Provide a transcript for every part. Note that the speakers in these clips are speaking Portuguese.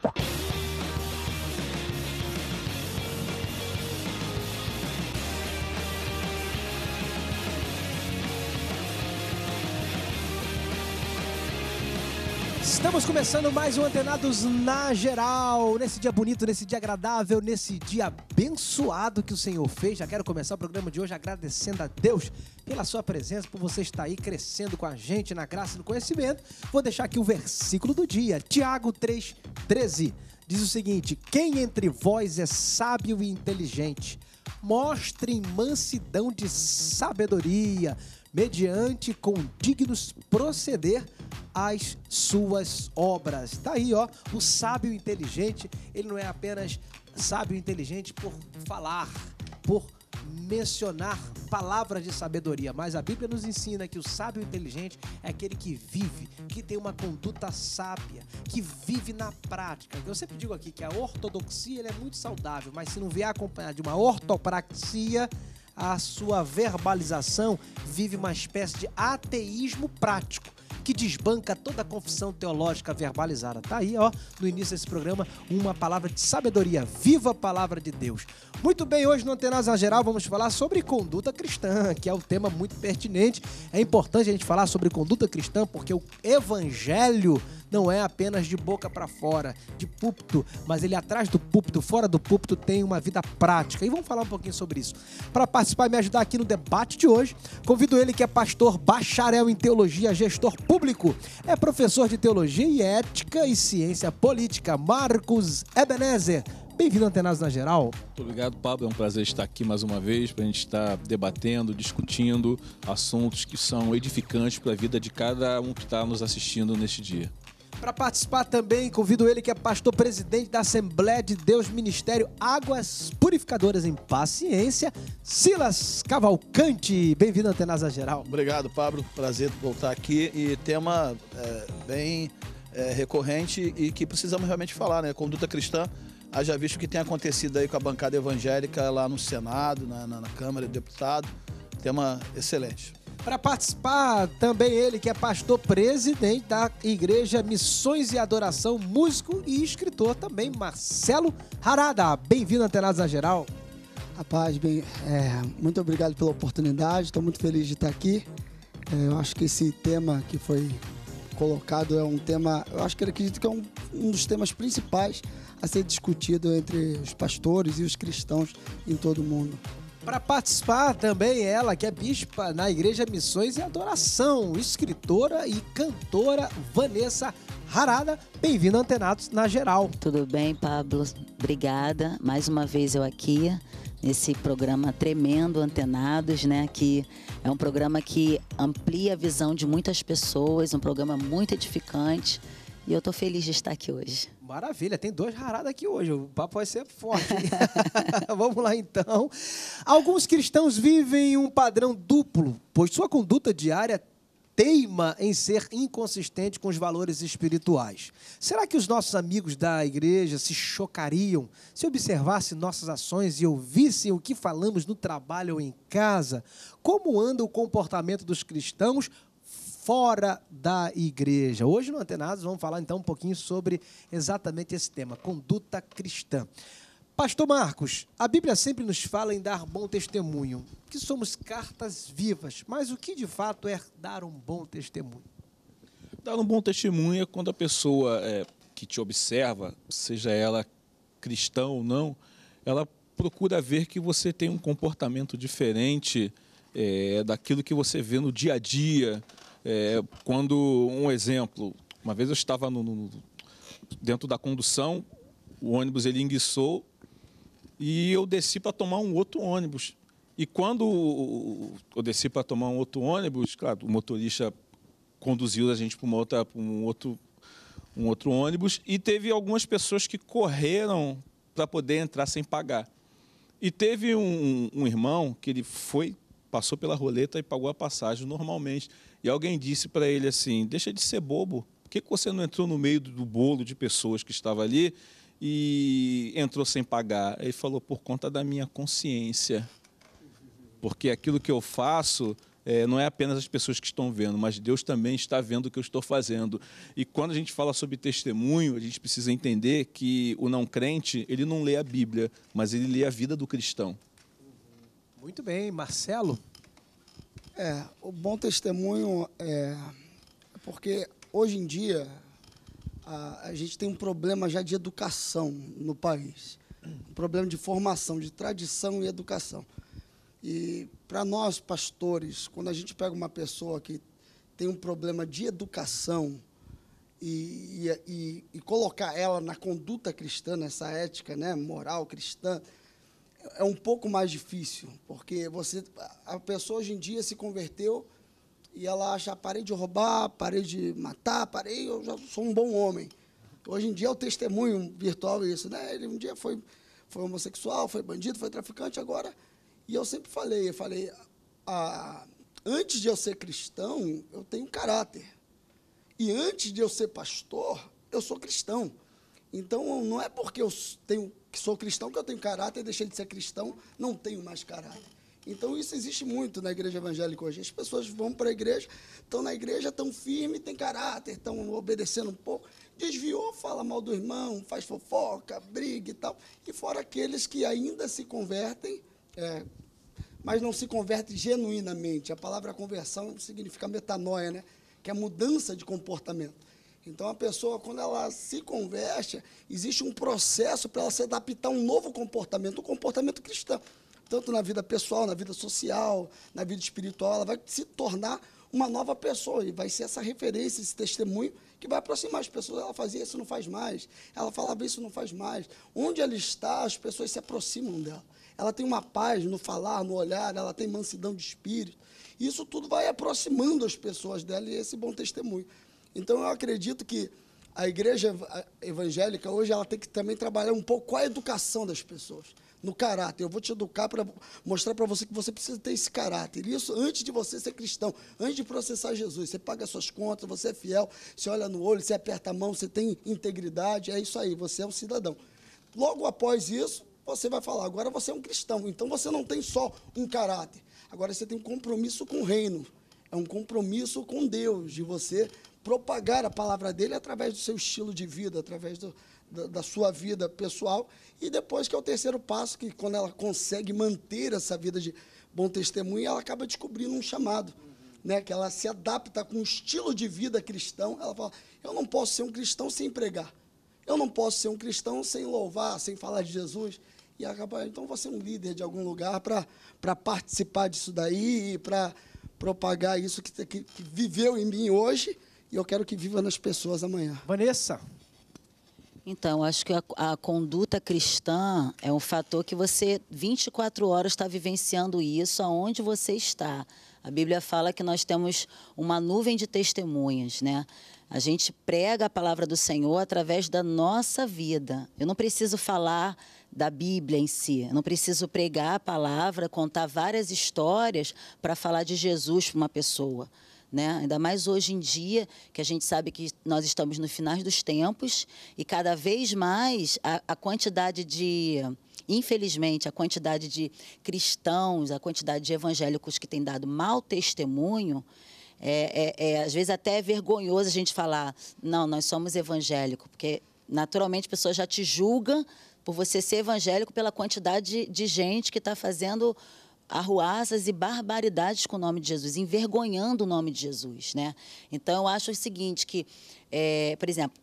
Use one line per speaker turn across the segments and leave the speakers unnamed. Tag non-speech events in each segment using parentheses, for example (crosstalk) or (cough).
Thank you. Estamos começando mais um Antenados na Geral. Nesse dia bonito, nesse dia agradável, nesse dia abençoado que o Senhor fez. Já quero começar o programa de hoje agradecendo a Deus pela sua presença, por você estar aí crescendo com a gente na graça e no conhecimento. Vou deixar aqui o versículo do dia, Tiago 3,13. Diz o seguinte: Quem entre vós é sábio e inteligente, mostre mansidão de sabedoria, mediante com dignos proceder as suas obras. Tá aí, ó, o sábio inteligente, ele não é apenas sábio inteligente por falar, por mencionar palavras de sabedoria, mas a Bíblia nos ensina que o sábio inteligente é aquele que vive, que tem uma conduta sábia, que vive na prática. Eu sempre digo aqui que a ortodoxia é muito saudável, mas se não vier acompanhada de uma ortopraxia, a sua verbalização vive uma espécie de ateísmo prático que desbanca toda a confissão teológica verbalizada. Tá aí, ó, no início desse programa, uma palavra de sabedoria, viva a palavra de Deus. Muito bem, hoje no Antenas Geral vamos falar sobre conduta cristã, que é um tema muito pertinente. É importante a gente falar sobre conduta cristã porque o evangelho não é apenas de boca para fora, de púlpito, mas ele atrás do púlpito, fora do púlpito, tem uma vida prática. E vamos falar um pouquinho sobre isso. Para participar e me ajudar aqui no debate de hoje, convido ele que é pastor bacharel em teologia, gestor público, é professor de teologia e ética e ciência política, Marcos Ebenezer. Bem-vindo ao Antenados na Geral.
Muito obrigado, Pablo. É um prazer estar aqui mais uma vez para a gente estar debatendo, discutindo assuntos que são edificantes para a vida de cada um que está nos assistindo neste dia.
Para participar também, convido ele que é pastor presidente da Assembleia de Deus Ministério Águas Purificadoras em Paciência, Silas Cavalcante. Bem-vindo à Antenasa Geral.
Obrigado, Pablo. Prazer voltar aqui e tema é, bem é, recorrente e que precisamos realmente falar, né? Conduta cristã haja visto o que tem acontecido aí com a bancada evangélica lá no Senado, na, na, na Câmara de Deputados. Tema excelente. Para
participar, também ele que é pastor presidente da Igreja Missões e Adoração, músico
e escritor também, Marcelo Harada. Bem-vindo, Antenados na Geral. Rapaz, bem, é, muito obrigado pela oportunidade, estou muito feliz de estar aqui. É, eu acho que esse tema que foi colocado é um tema, eu acho que eu acredito que é um, um dos temas principais a ser discutido entre os pastores e os cristãos em todo o mundo. Para participar também ela, que é bispa na Igreja Missões e Adoração,
escritora e cantora Vanessa Harada. Bem-vinda ao Antenados na Geral. Tudo bem, Pablo? Obrigada. Mais uma vez eu aqui nesse programa tremendo Antenados, né, que é um programa que amplia a visão de muitas pessoas, um programa muito edificante, e eu estou feliz de estar aqui hoje.
Maravilha, tem dois rarados aqui hoje, o papo vai ser forte. (laughs) Vamos lá então. Alguns cristãos vivem um padrão duplo, pois sua conduta diária teima em ser inconsistente com os valores espirituais. Será que os nossos amigos da igreja se chocariam se observassem nossas ações e ouvissem o que falamos no trabalho ou em casa? Como anda o comportamento dos cristãos fora da igreja. Hoje no Antenados vamos falar então um pouquinho sobre exatamente esse tema, conduta cristã. Pastor Marcos, a Bíblia sempre nos fala em dar bom testemunho, que somos cartas vivas, mas o que de fato é dar um bom testemunho?
Dar um bom testemunho é quando a pessoa é, que te observa, seja ela cristã ou não, ela procura ver que você tem um comportamento diferente é, daquilo que você vê no dia a dia, é, quando, um exemplo, uma vez eu estava no, no, dentro da condução, o ônibus ele enguiçou e eu desci para tomar um outro ônibus. E quando eu desci para tomar um outro ônibus, claro, o motorista conduziu a gente para um outro um outro ônibus e teve algumas pessoas que correram para poder entrar sem pagar. E teve um, um, irmão que ele foi, passou pela roleta e pagou a passagem normalmente. E alguém disse para ele assim: deixa de ser bobo. Por que, que você não entrou no meio do bolo de pessoas que estava ali e entrou sem pagar? Ele falou: por conta da minha consciência. Porque aquilo que eu faço é, não é apenas as pessoas que estão vendo, mas Deus também está vendo o que eu estou fazendo. E quando a gente fala sobre testemunho, a gente precisa entender que o não crente, ele não lê a Bíblia, mas ele lê a vida do cristão.
Muito bem, Marcelo. É, o bom testemunho é porque hoje em dia a, a gente tem um problema já de educação no país, um problema de formação, de tradição e educação. E para nós pastores, quando a gente pega uma pessoa que tem um problema de educação e, e, e, e colocar ela na conduta cristã, nessa ética, né, moral cristã, é um pouco mais difícil, porque você a pessoa hoje em dia se converteu e ela acha, ah, parei de roubar, parei de matar, parei, eu já sou um bom homem. Hoje em dia é o testemunho virtual isso, né? Ele um dia foi, foi homossexual, foi bandido, foi traficante, agora... E eu sempre falei, eu falei, ah, antes de eu ser cristão, eu tenho caráter. E antes de eu ser pastor, eu sou cristão. Então, não é porque eu tenho que sou cristão, que eu tenho caráter, deixei de ser cristão, não tenho mais caráter. Então isso existe muito na igreja evangélica hoje. As pessoas vão para a igreja, estão na igreja, estão firmes, têm caráter, estão obedecendo um pouco. Desviou, fala mal do irmão, faz fofoca, briga e tal. E fora aqueles que ainda se convertem, é, mas não se convertem genuinamente. A palavra conversão significa metanoia, né? que é mudança de comportamento. Então, a pessoa, quando ela se converte, existe um processo para ela se adaptar a um novo comportamento, um comportamento cristão. Tanto na vida pessoal, na vida social, na vida espiritual, ela vai se tornar uma nova pessoa e vai ser essa referência, esse testemunho que vai aproximar as pessoas. Ela fazia isso, não faz mais. Ela falava isso, não faz mais. Onde ela está, as pessoas se aproximam dela. Ela tem uma paz no falar, no olhar, ela tem mansidão de espírito. Isso tudo vai aproximando as pessoas dela e esse bom testemunho. Então eu acredito que a igreja evangélica hoje ela tem que também trabalhar um pouco com a educação das pessoas, no caráter. Eu vou te educar para mostrar para você que você precisa ter esse caráter. Isso antes de você ser cristão, antes de processar Jesus. Você paga suas contas, você é fiel, você olha no olho, você aperta a mão, você tem integridade, é isso aí, você é um cidadão. Logo após isso, você vai falar, agora você é um cristão, então você não tem só um caráter. Agora você tem um compromisso com o reino, é um compromisso com Deus, de você propagar a palavra dele através do seu estilo de vida, através do, da, da, sua vida pessoal. E depois que é o terceiro passo, que quando ela consegue manter essa vida de bom testemunho, ela acaba descobrindo um chamado. Né, que ela se adapta com o estilo de vida cristão, ela fala: eu não posso ser um cristão sem pregar, eu não posso ser um cristão sem louvar, sem falar de Jesus. E acaba, então, você é um líder de algum lugar para participar disso daí para propagar isso que, que, que
viveu em mim hoje e eu quero que viva nas pessoas amanhã. Vanessa. Então, acho que a, a conduta cristã é um fator que você 24 horas está vivenciando isso aonde você está. A Bíblia fala que nós temos uma nuvem de testemunhas, né? A gente prega a palavra do Senhor através da nossa vida. Eu não preciso falar da Bíblia em si, eu não preciso pregar a palavra, contar várias histórias para falar de Jesus para uma pessoa. Né? Ainda mais hoje em dia, que a gente sabe que nós estamos no final dos tempos e cada vez mais a, a quantidade de infelizmente, a quantidade de cristãos, a quantidade de evangélicos que tem dado mau testemunho, é, é, é, às vezes até é vergonhoso a gente falar, não, nós somos evangélicos, porque naturalmente a pessoa já te julga por você ser evangélico pela quantidade de, de gente que está fazendo arruaças e barbaridades com o nome de Jesus, envergonhando o nome de Jesus, né? Então eu acho o seguinte que é, por exemplo,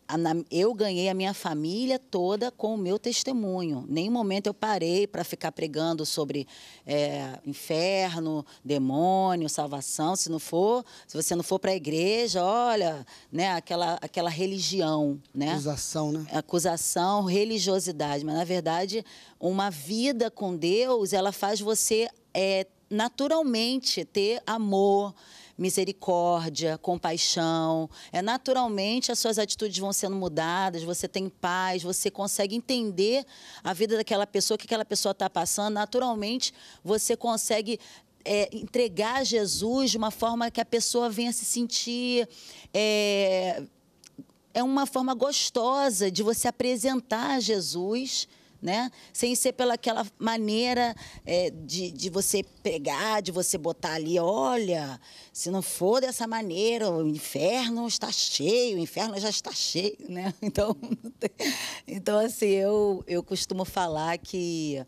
eu ganhei a minha família toda com o meu testemunho. Nenhum momento eu parei para ficar pregando sobre é, inferno, demônio, salvação. Se não for, se você não for para a igreja, olha, né, aquela, aquela religião, né? Acusação, né? Acusação, religiosidade. Mas na verdade, uma vida com Deus, ela faz você é, naturalmente ter amor misericórdia, compaixão. É naturalmente as suas atitudes vão sendo mudadas, você tem paz, você consegue entender a vida daquela pessoa, o que aquela pessoa está passando. Naturalmente você consegue é, entregar a Jesus de uma forma que a pessoa venha se sentir. É, é uma forma gostosa de você apresentar a Jesus né? Sem ser pelaquela maneira é, de, de você pegar, de você botar ali, olha, se não for dessa maneira, o inferno está cheio, o inferno já está cheio, né? (laughs) Então, (laughs) então assim, eu, eu costumo falar que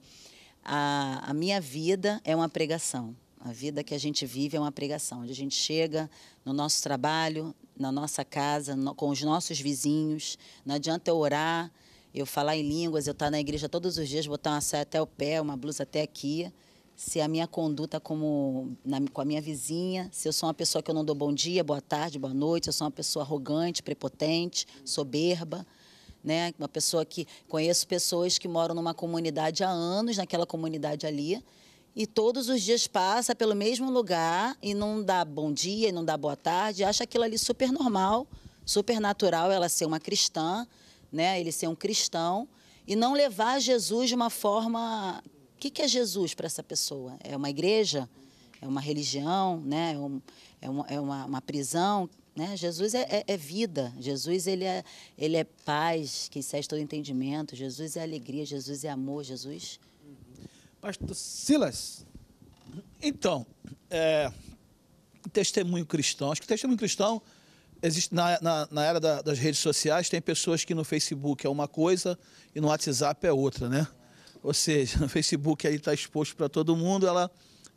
a, a minha vida é uma pregação. A vida que a gente vive é uma pregação, onde a gente chega no nosso trabalho, na nossa casa, no, com os nossos vizinhos. Não adianta eu orar, eu falar em línguas, eu estar tá na igreja todos os dias, botar uma saia até o pé, uma blusa até aqui, se a minha conduta como na, com a minha vizinha, se eu sou uma pessoa que eu não dou bom dia, boa tarde, boa noite, se eu sou uma pessoa arrogante, prepotente, soberba, né? Uma pessoa que conheço pessoas que moram numa comunidade há anos, naquela comunidade ali, e todos os dias passa pelo mesmo lugar e não dá bom dia, e não dá boa tarde, acha aquilo ali super normal, super natural ela ser uma cristã né? Ele ser um cristão e não levar Jesus de uma forma. O que, que é Jesus para essa pessoa? É uma igreja? É uma religião? Né? É, um, é, uma, é uma, uma, prisão? Né? Jesus é, é, é, vida. Jesus ele é, ele é paz, que excede todo entendimento. Jesus é alegria. Jesus é amor. Jesus. Pastor
Silas. Então, é, testemunho cristão. Acho que testemunho cristão existe, na, na, na era da, das redes sociais, tem pessoas que no Facebook é uma coisa e no WhatsApp é outra, né? Ou seja, (laughs) no Facebook aí está exposto para todo mundo, ela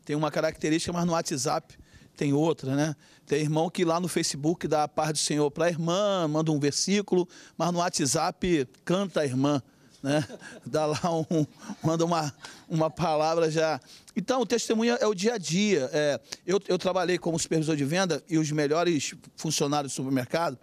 tem uma característica, mas no WhatsApp tem outra, né? Tem irmão que lá no Facebook dá a paz do Senhor para a irmã, manda um versículo, mas no WhatsApp canta a irmã né? Dá lá um, manda uma, uma palavra já. Então, o testemunho é o dia a dia. É, eu, eu trabalhei como supervisor de venda e os melhores funcionários do supermercado,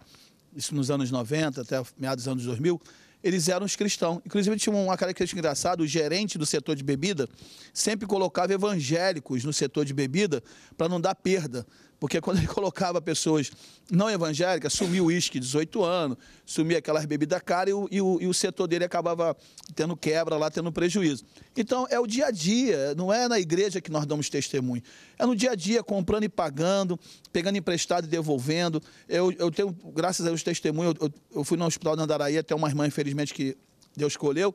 isso nos anos 90 até meados dos anos 2000, eles eram os cristãos. Inclusive, tinha uma característica engraçada: o gerente do setor de bebida sempre colocava evangélicos no setor de bebida para não dar perda. Porque quando ele (laughs) colocava pessoas não evangélicas, sumia o uísque 18 anos, sumia aquelas bebidas caras e o, e, e o setor dele acabava tendo quebra lá, tendo prejuízo. Então é o dia a dia, não é na igreja que nós damos testemunho. É no dia a dia, comprando e pagando, pegando emprestado e devolvendo. Eu, eu tenho, graças a Deus, testemunho. Eu, eu fui no hospital de Andaraí, até uma irmã, infelizmente, que Deus escolheu.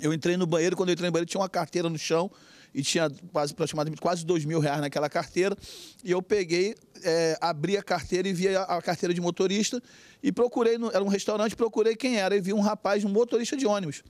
Eu entrei no banheiro, quando eu entrei no banheiro, tinha uma carteira no chão e tinha quase, aproximadamente quase dois mil reais naquela carteira. E eu peguei, é, abri a carteira e vi a, a, carteira de motorista e procurei, no, era um restaurante, procurei quem era e vi um rapaz, um motorista de ônibus.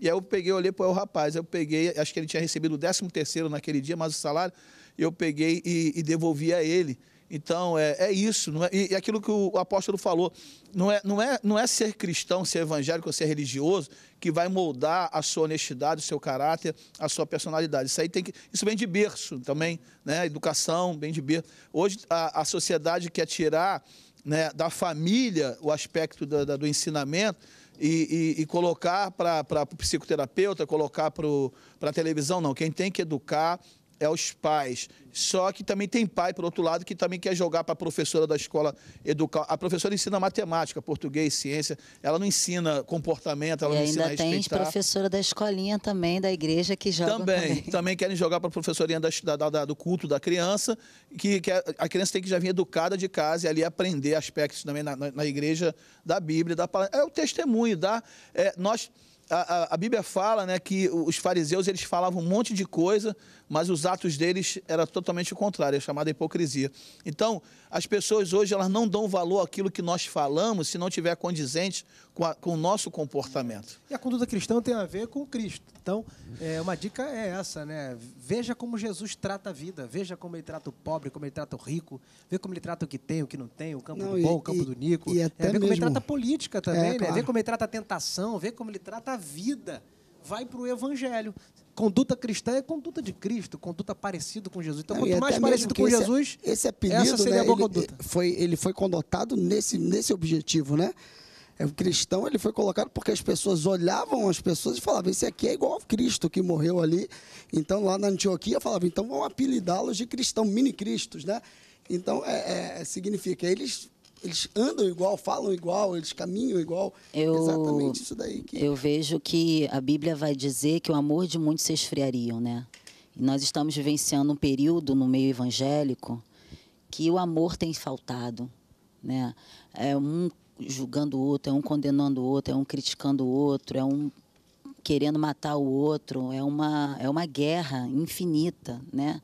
E aí eu peguei, olhei para o rapaz, eu peguei, acho que ele tinha recebido o 13 terceiro naquele dia, mais o salário, eu peguei e, e devolvi a ele. Então, é, é isso. Não é, e, e aquilo que o apóstolo falou, não é, não, é, não é ser cristão, ser evangélico, ser religioso, que vai moldar a sua honestidade, o seu caráter, a sua personalidade. Isso aí tem que. Isso vem de berço também, né? Educação, vem de berço. Hoje a, a sociedade quer tirar né, da família o aspecto da, da, do ensinamento. E, e, e, colocar para o psicoterapeuta, colocar para a televisão, não. Quem tem que educar, é aos pais. Só que também tem pai, por outro lado, que também quer jogar para a professora da escola educar. A professora ensina matemática, português, ciência, ela não ensina comportamento, ela e não ensina a respeitar. ainda tem professora
da escolinha também, da igreja, que joga também. Também,
(laughs) também querem jogar para a professorinha da, da, da, do culto da criança, que, que, a, criança tem que já vir educada de casa e ali aprender aspectos também na, na, na igreja da Bíblia. Da, é o testemunho, da, é, nós a, a, a, Bíblia fala né, que os fariseus eles falavam um monte de coisa, mas os atos deles era totalmente o contrário, é chamada hipocrisia. Então, as pessoas hoje elas não dão valor àquilo que nós falamos se não tiver condizente com, a, com, o nosso comportamento.
E a conduta cristã tem a ver com Cristo. Então, é, uma dica é essa, né? Veja como Jesus trata a vida, veja como ele trata o pobre, como ele trata o rico, veja como ele trata o que tem, o que não tem, o campo não, do bom, e, o campo e, do Nico. E é, até é, vê como ele trata a política também, é, né? Claro. Vê como ele trata a tentação, vê como ele trata a vida. Vai para o evangelho. Conduta cristã é conduta de Cristo, conduta parecida com Jesus. Então, não, quanto mais parecido com esse, é- Jesus, esse apelido, essa seria né, a boa né, ele,
conduta. Foi, ele foi condotado nesse, nesse objetivo, né? É, o cristão ele foi colocado porque as pessoas olhavam as pessoas e falavam: esse aqui é igual ao Cristo que morreu ali. Então, lá na Antioquia, falavam: então vão apelidá-los de cristão, mini-cristos, né? Então, é, é, é, significa, eles, eles andam igual, falam igual, eles caminham igual. Eu, Exatamente isso daí. Que...
Eu vejo que a Bíblia vai dizer que o amor de muitos se esfriariam, né? E nós estamos vivenciando um período no meio evangélico que o amor tem faltado, né? É um julgando o outro, é um condenando o outro, é um criticando o outro, é um querendo matar o outro, é uma, é uma guerra infinita, né?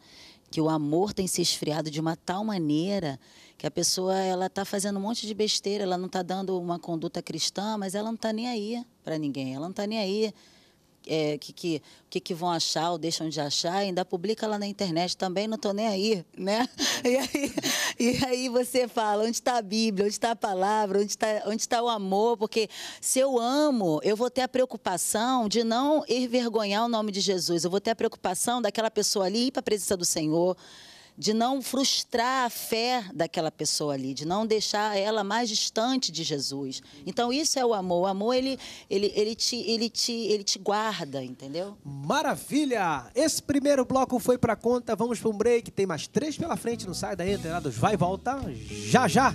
Que o amor tem se esfriado de uma tal maneira que a pessoa ela tá fazendo um monte de besteira, ela não está dando uma conduta cristã, mas ela não está nem aí para ninguém, ela não está nem aí é, que, que, que, que vão achar ou deixam de achar, ainda publica lá na internet também, não estou nem aí, né? (laughs) E aí, e aí você fala, onde está a Bíblia, onde está a palavra, onde está onde tá o amor? Porque se eu amo, eu vou ter a preocupação de não envergonhar o nome de Jesus, eu vou ter a preocupação daquela pessoa ali ir para a presença do Senhor, de não frustrar a fé daquela pessoa ali, de não deixar ela mais distante de Jesus. Então isso é o amor. O amor ele ele, ele te ele te ele te guarda, entendeu? Maravilha. Esse primeiro bloco
foi para conta. Vamos para um break. Tem mais três pela frente. Não sai daí, treinados. Vai e volta já já.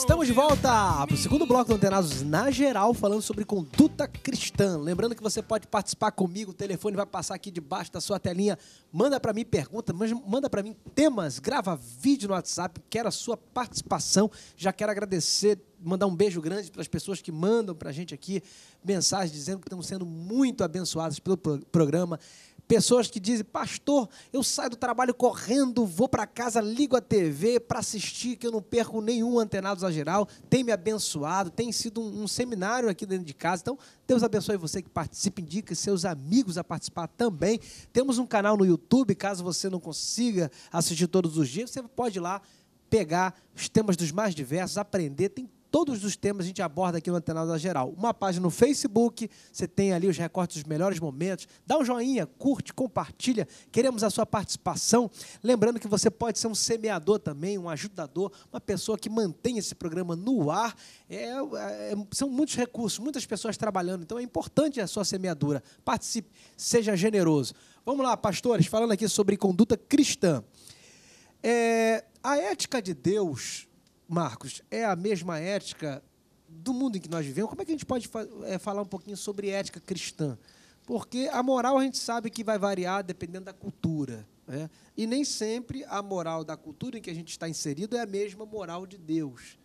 Estamos de volta para o segundo bloco do Antenados na geral, falando sobre conduta cristã. Lembrando que você pode participar comigo, o telefone vai passar aqui debaixo da sua telinha. Manda para mim pergunta, manda para mim temas, grava vídeo no WhatsApp, quero a sua participação. Já quero agradecer, mandar um beijo grande para as pessoas que mandam para a gente aqui mensagens dizendo que estão sendo muito abençoadas pelo programa. Pessoas que dizem, pastor, eu saio do trabalho correndo, vou para casa, ligo a TV para assistir, que eu não perco nenhum antenado, a geral. Tem me abençoado, tem sido um, um seminário aqui dentro de casa. Então, Deus abençoe você que participe, indique seus amigos a participar também. Temos um canal no YouTube, caso você não consiga assistir todos os dias, você pode ir lá pegar os temas dos mais diversos, aprender. Tem Todos os temas a gente aborda aqui no da Geral. Uma página no Facebook, você tem ali os recortes dos melhores momentos. Dá um joinha, curte, compartilha. Queremos a sua participação. Lembrando que você pode ser um semeador também, um ajudador, uma pessoa que mantém esse programa no ar. É, é, são muitos recursos, muitas pessoas trabalhando. Então é importante a sua semeadura. Participe, seja generoso. Vamos lá, pastores, falando aqui sobre conduta cristã. É, a ética de Deus Marcos, é a mesma ética do mundo em que nós vivemos? Como é que a gente pode é, falar um pouquinho sobre ética cristã? Porque a moral a gente sabe que vai variar dependendo da cultura. Né? E nem sempre a moral da cultura em que a gente está inserido é a mesma moral de Deus.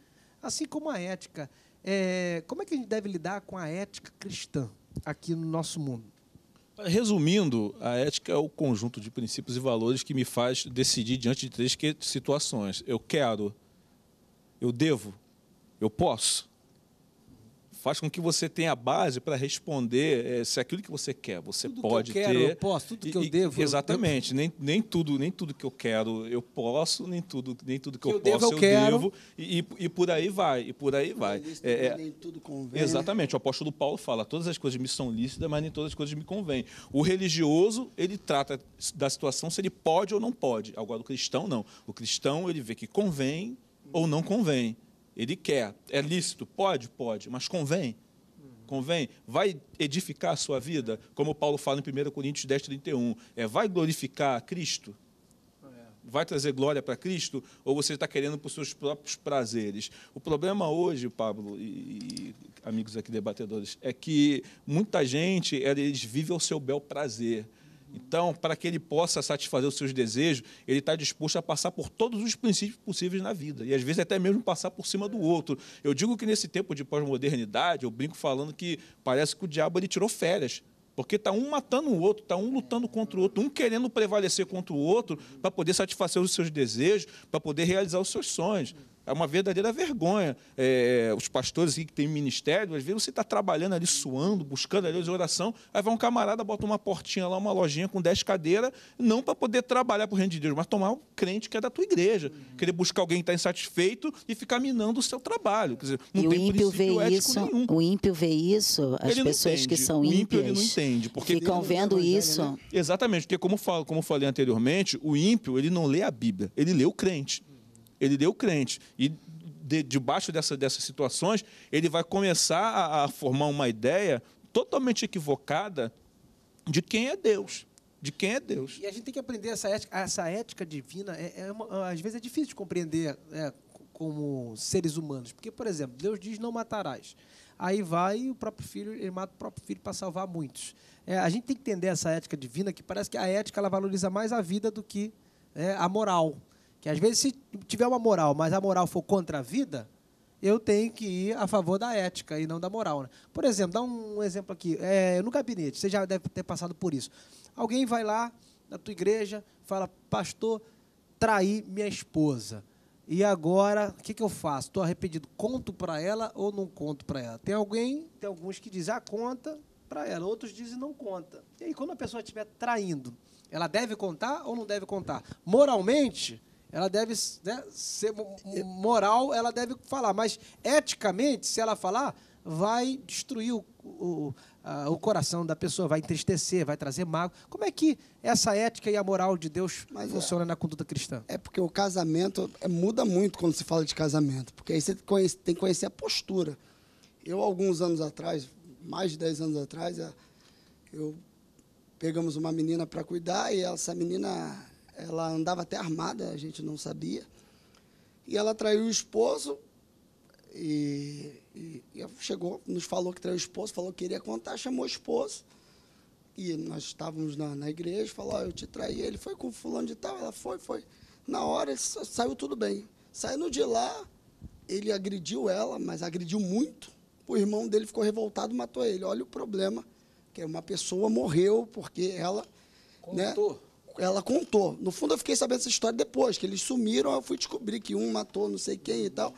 Assim como a ética. É, como é que a gente deve lidar com a ética cristã aqui no nosso mundo?
Resumindo, a ética é o conjunto de princípios e valores que me faz decidir diante de três situações. Eu quero eu devo, eu posso. Faz com que você tenha a base para responder é, se é aquilo que você quer. Você tudo pode que eu quero, ter. Eu posso, tudo que eu e, devo. Exatamente. Eu... Nem, nem, tudo, nem tudo que eu quero eu posso, nem tudo, nem tudo que, que eu, eu, posso eu, devo. E, e, e, por aí vai, e por aí vai. É, é, nem
tudo convém.
Exatamente. O apóstolo Paulo fala: todas as coisas me são lícitas, mas nem todas as coisas me convêm. O religioso, ele trata da situação se ele pode ou não pode. Agora, o cristão, não. O cristão, ele vê que convém ou não convém. Ele quer. É lícito? Pode? Pode. Mas convém? Convém? Vai edificar a sua vida? Como Paulo fala em 1 Coríntios 10, 31. É, vai glorificar a Cristo? Vai trazer glória para Cristo? Ou você está querendo por seus próprios prazeres? O problema hoje, Pablo e, e amigos aqui debatedores, é que muita gente, eles vivem ao seu bel prazer. Então, para que ele possa satisfazer os seus desejos, ele está disposto a passar por todos os princípios possíveis na vida. E às vezes até mesmo passar por cima do outro. Eu digo que nesse tempo de pós-modernidade, eu brinco falando que parece que o diabo ele tirou férias. Porque está um matando o outro, está um lutando contra o outro, um querendo prevalecer contra o outro para poder satisfazer os seus desejos, para poder realizar os seus sonhos. É uma verdadeira vergonha. É, é, os pastores que têm ministério, às vezes você está trabalhando ali, suando, buscando ali de oração, aí vai um camarada, bota uma portinha lá, uma lojinha com 10 cadeiras, não para poder trabalhar para o reino de Deus, mas tomar um crente que é da tua igreja. Uhum. Querer buscar alguém que está insatisfeito e ficar minando o seu trabalho. Quer dizer, não e tem o ímpio vê isso,
nenhum. O ímpio vê isso, as ele pessoas que são ímpias. O ímpio ele não entende. Porque ficam vendo isso. Né?
Exatamente, porque como, falo, como falei anteriormente, o ímpio ele não lê a Bíblia, ele lê o crente ele deu crente. E de, debaixo dessa, dessas situações, ele vai começar a, a formar uma ideia totalmente equivocada de quem é Deus de quem é Deus.
E a gente tem que aprender essa ética, essa ética divina. É, é uma, é, às vezes é difícil de compreender é, como seres humanos, porque, por exemplo, Deus diz não matarás. Aí vai o próprio filho, ele mata o próprio filho para salvar muitos. É, a gente tem que entender essa ética divina, que parece que a ética ela valoriza mais a vida do que é, a moral. Que às vezes, se tiver uma moral, mas a moral for contra a vida, eu tenho que ir a favor da ética e não da moral. Né? Por exemplo, dá um exemplo aqui. É, no gabinete, você já deve ter passado por isso. Alguém vai lá na tua igreja, fala, pastor, traí minha esposa. E agora, o que, que eu faço? Estou arrependido. Conto para ela ou não conto para ela? Tem alguém, tem alguns que dizem, ah, conta para ela. Outros dizem, não conta. E aí, quando a pessoa estiver traindo, ela deve contar ou não deve contar? Moralmente, ela deve né, ser moral, ela deve falar, mas eticamente, se ela falar, vai destruir o, o, a, o coração da pessoa, vai entristecer, vai trazer mágoa. Como é que essa ética e a moral
de Deus mas é funciona é, na conduta cristã? É porque o casamento é, muda muito quando se fala de casamento, porque aí você conhece, tem que conhecer a postura. Eu, alguns anos atrás, mais de 10 anos atrás, é, eu pegamos uma menina para cuidar e essa menina ela andava até armada, a gente não sabia. E ela traiu o esposo e, e, e chegou, nos falou que traiu o esposo, falou que queria contar, chamou o esposo. E nós estávamos na, na igreja, falou, oh, eu te traí. Ele foi com fulano de tal, ela foi, foi. Na hora, saiu tudo bem. Saindo de lá, ele agrediu ela, mas agrediu muito. O irmão dele ficou revoltado, matou ele. Olha o problema, que uma pessoa morreu porque ela... Né, Contou. Né, ela contou. No fundo, eu fiquei sabendo essa história depois, que eles sumiram, eu fui descobrir que um matou não sei quem e tal.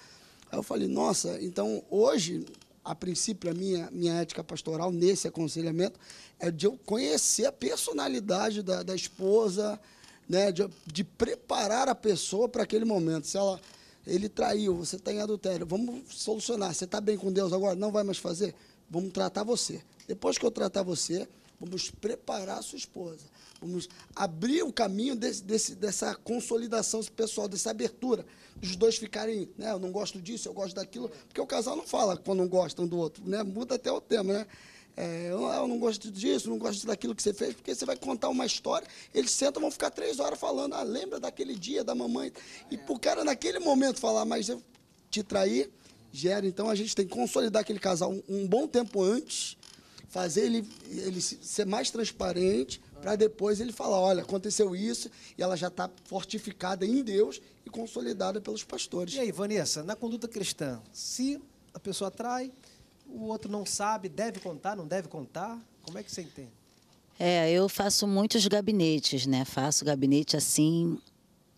Aí eu falei, nossa, então hoje, a princípio, a minha, minha ética pastoral nesse aconselhamento é de eu conhecer a personalidade da, da esposa, né, de, de preparar a pessoa para aquele momento. Se ela ele traiu, você está em adultério, vamos solucionar. Você está bem com Deus agora? Não vai mais fazer? Vamos tratar você. Depois que eu tratar você, vamos preparar a sua esposa abrir o caminho desse, desse, dessa consolidação pessoal, dessa abertura, os dois ficarem, né, eu não gosto disso, eu gosto daquilo, porque o casal não fala quando não gostam um do outro, né, muda até o tema, né? É, ah, eu, não gosto disso, não gosto daquilo que você fez, porque você vai contar uma história, eles sentam, vão ficar três horas falando, ah, lembra daquele dia da mamãe, e é. para o cara naquele momento falar, mas eu te trair, gera, então a gente tem que consolidar aquele casal um, um bom tempo antes, fazer ele, ele ser mais transparente, para depois ele falar, olha, aconteceu isso, e ela já está fortificada em Deus e consolidada pelos pastores. E aí, Vanessa,
na conduta cristã, se a pessoa trai, o outro não sabe, deve contar, não deve contar, como é que você entende?
É, eu faço muitos gabinetes, né? Faço gabinete assim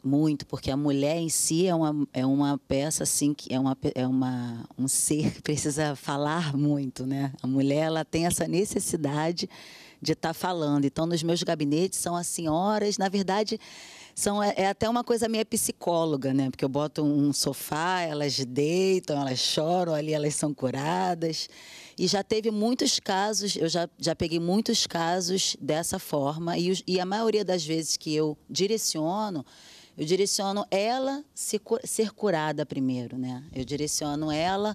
muito, porque a mulher em si é uma, é uma peça assim que é uma é uma um ser que precisa falar muito, né? A mulher ela tem essa necessidade de estar tá falando. Então, nos meus gabinetes são as senhoras, na verdade, são é, é, até uma coisa minha psicóloga, né? Porque eu boto um sofá, elas deitam, elas choram, ali elas são curadas. E já teve muitos casos, eu já, já peguei muitos casos dessa forma e, e a maioria das vezes que eu direciono, eu direciono ela se, ser curada primeiro, né? Eu direciono ela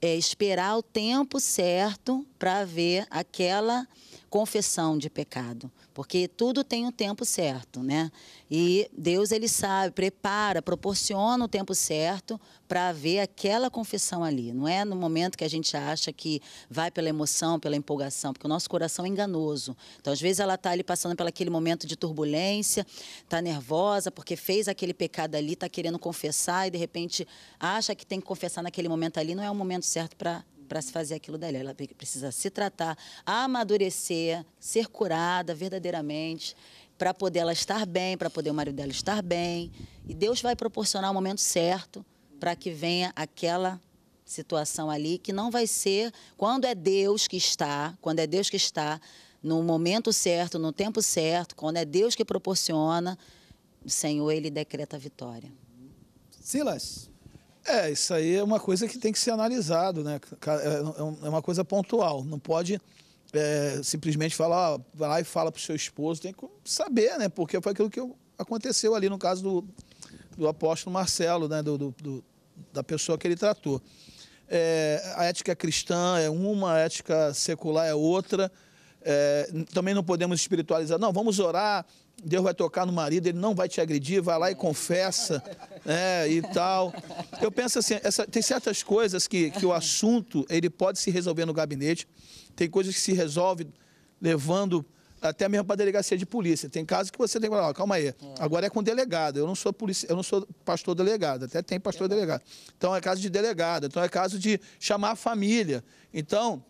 é, esperar o tempo certo para ver aquela confissão de pecado, porque tudo tem um tempo certo, né? E Deus ele sabe, prepara, proporciona o tempo certo para ver aquela confissão ali. Não é no momento que a gente acha que vai pela emoção, pela empolgação, porque o nosso coração é enganoso. Então às vezes ela está ali passando por aquele momento de turbulência, está nervosa porque fez aquele pecado ali, está querendo confessar e de repente acha que tem que confessar naquele momento ali, não é o momento certo para para se fazer aquilo dela. Ela precisa se tratar, amadurecer, ser curada verdadeiramente, para poder ela estar bem, para poder o marido dela estar bem. E Deus vai proporcionar o momento certo para que venha aquela situação ali que não vai ser quando é Deus que está, quando é Deus que está no momento certo, no tempo certo, quando é Deus que proporciona, o Senhor ele decreta a vitória. Silas,
é, isso aí é uma coisa que tem que ser analisado, né? É, é, é uma coisa pontual. Não pode é, simplesmente falar, vai lá e fala para o seu esposo, tem que saber, né? Porque foi aquilo que aconteceu ali no caso do, do apóstolo Marcelo, né? Do, do, do da pessoa que ele tratou. É, a ética é cristã é uma, a ética secular é outra. É, também não podemos espiritualizar, não, vamos orar, Deus vai tocar no marido, ele não vai te agredir, vai lá e confessa, né, e tal. Eu penso assim, essa, tem certas coisas que, que o assunto, ele pode se resolver no gabinete, tem coisas que se resolve levando até mesmo para a delegacia de polícia. Tem casos que você tem que falar, ó, calma aí, é. agora é com delegado, eu não sou polícia, eu não sou pastor delegado, até tem pastor delegado. Então é caso de delegado, então é caso de chamar a família. Então,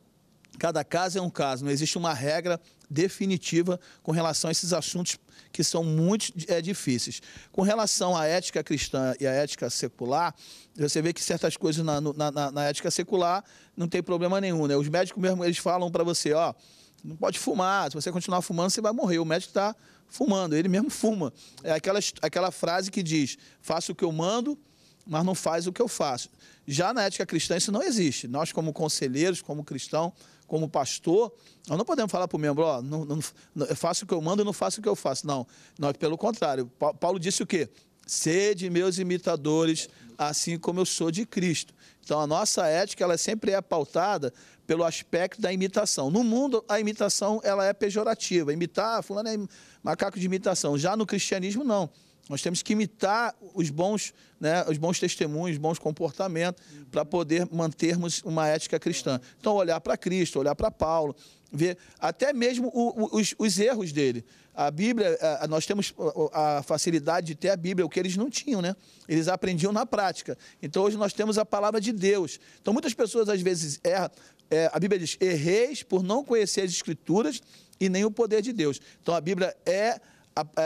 Cada caso é um caso, não existe uma regra definitiva com relação a esses assuntos que são muito é, difíceis. Com relação à ética cristã e à ética secular, você vê que certas coisas na, na, na ética secular não tem problema nenhum. Né? Os médicos mesmo eles falam para você, ó, não pode fumar, se você continuar fumando, você vai morrer. O médico está fumando, ele mesmo fuma. É aquela, aquela frase que diz, faça o que eu mando, mas não faz o que eu faço. Já na ética cristã isso não existe. Nós, como conselheiros, como cristãos, como pastor, nós não podemos falar para o membro, ó, não, não, eu faço o que eu mando e não faço o que eu faço. Não, nós pelo contrário. Paulo disse o quê? Sede meus imitadores, assim como eu sou de Cristo. Então a nossa ética ela sempre é pautada pelo aspecto da imitação. No mundo a imitação ela é pejorativa. Imitar fulano é macaco de imitação. Já no cristianismo não. Nós temos que imitar os bons, né, os bons testemunhos, os bons comportamentos, para poder mantermos uma ética cristã. Então, olhar para Cristo, olhar para Paulo, ver até mesmo o, o, os, os, erros dele. A Bíblia, a, nós temos a facilidade de ter a Bíblia, o que eles não tinham, né? Eles aprendiam na prática. Então, hoje nós temos a palavra de Deus. Então, muitas pessoas às vezes erram. É, a Bíblia diz: erreis por não conhecer as Escrituras e nem o poder de Deus. Então, a Bíblia é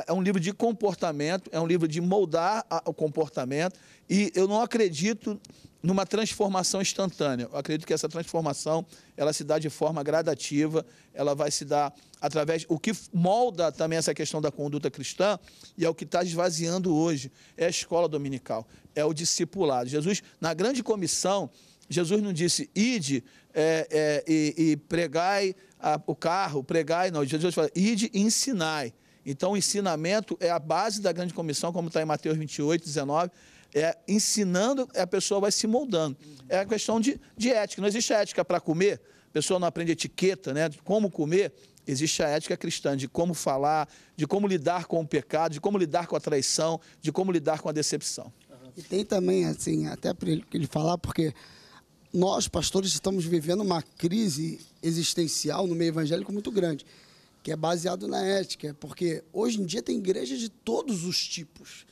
é um livro de comportamento, é um livro de moldar o comportamento. E eu não acredito numa transformação instantânea. Eu acredito que essa transformação ela se dá de forma gradativa, ela vai se dar através. O que molda também essa questão da conduta cristã e é o que está esvaziando hoje é a escola dominical, é o discipulado. Jesus, na grande comissão, Jesus não disse ide é, é, e, e, pregai a, o carro, pregai, não. Jesus fala ide e ensinai. Então, o ensinamento é a base da grande comissão, como está em Mateus 28, 19. É, ensinando, a pessoa vai se moldando. É a questão de, de ética. Não existe ética para comer, a pessoa não aprende etiqueta, né? De como comer. Existe a ética cristã de como falar, de como lidar com o pecado, de como lidar com a traição, de como lidar com a decepção.
E tem também, assim, até para ele falar, porque nós, pastores, estamos vivendo uma crise existencial no meio evangélico muito grande que é baseado na ética, é porque hoje em dia tem igrejas de todos os tipos.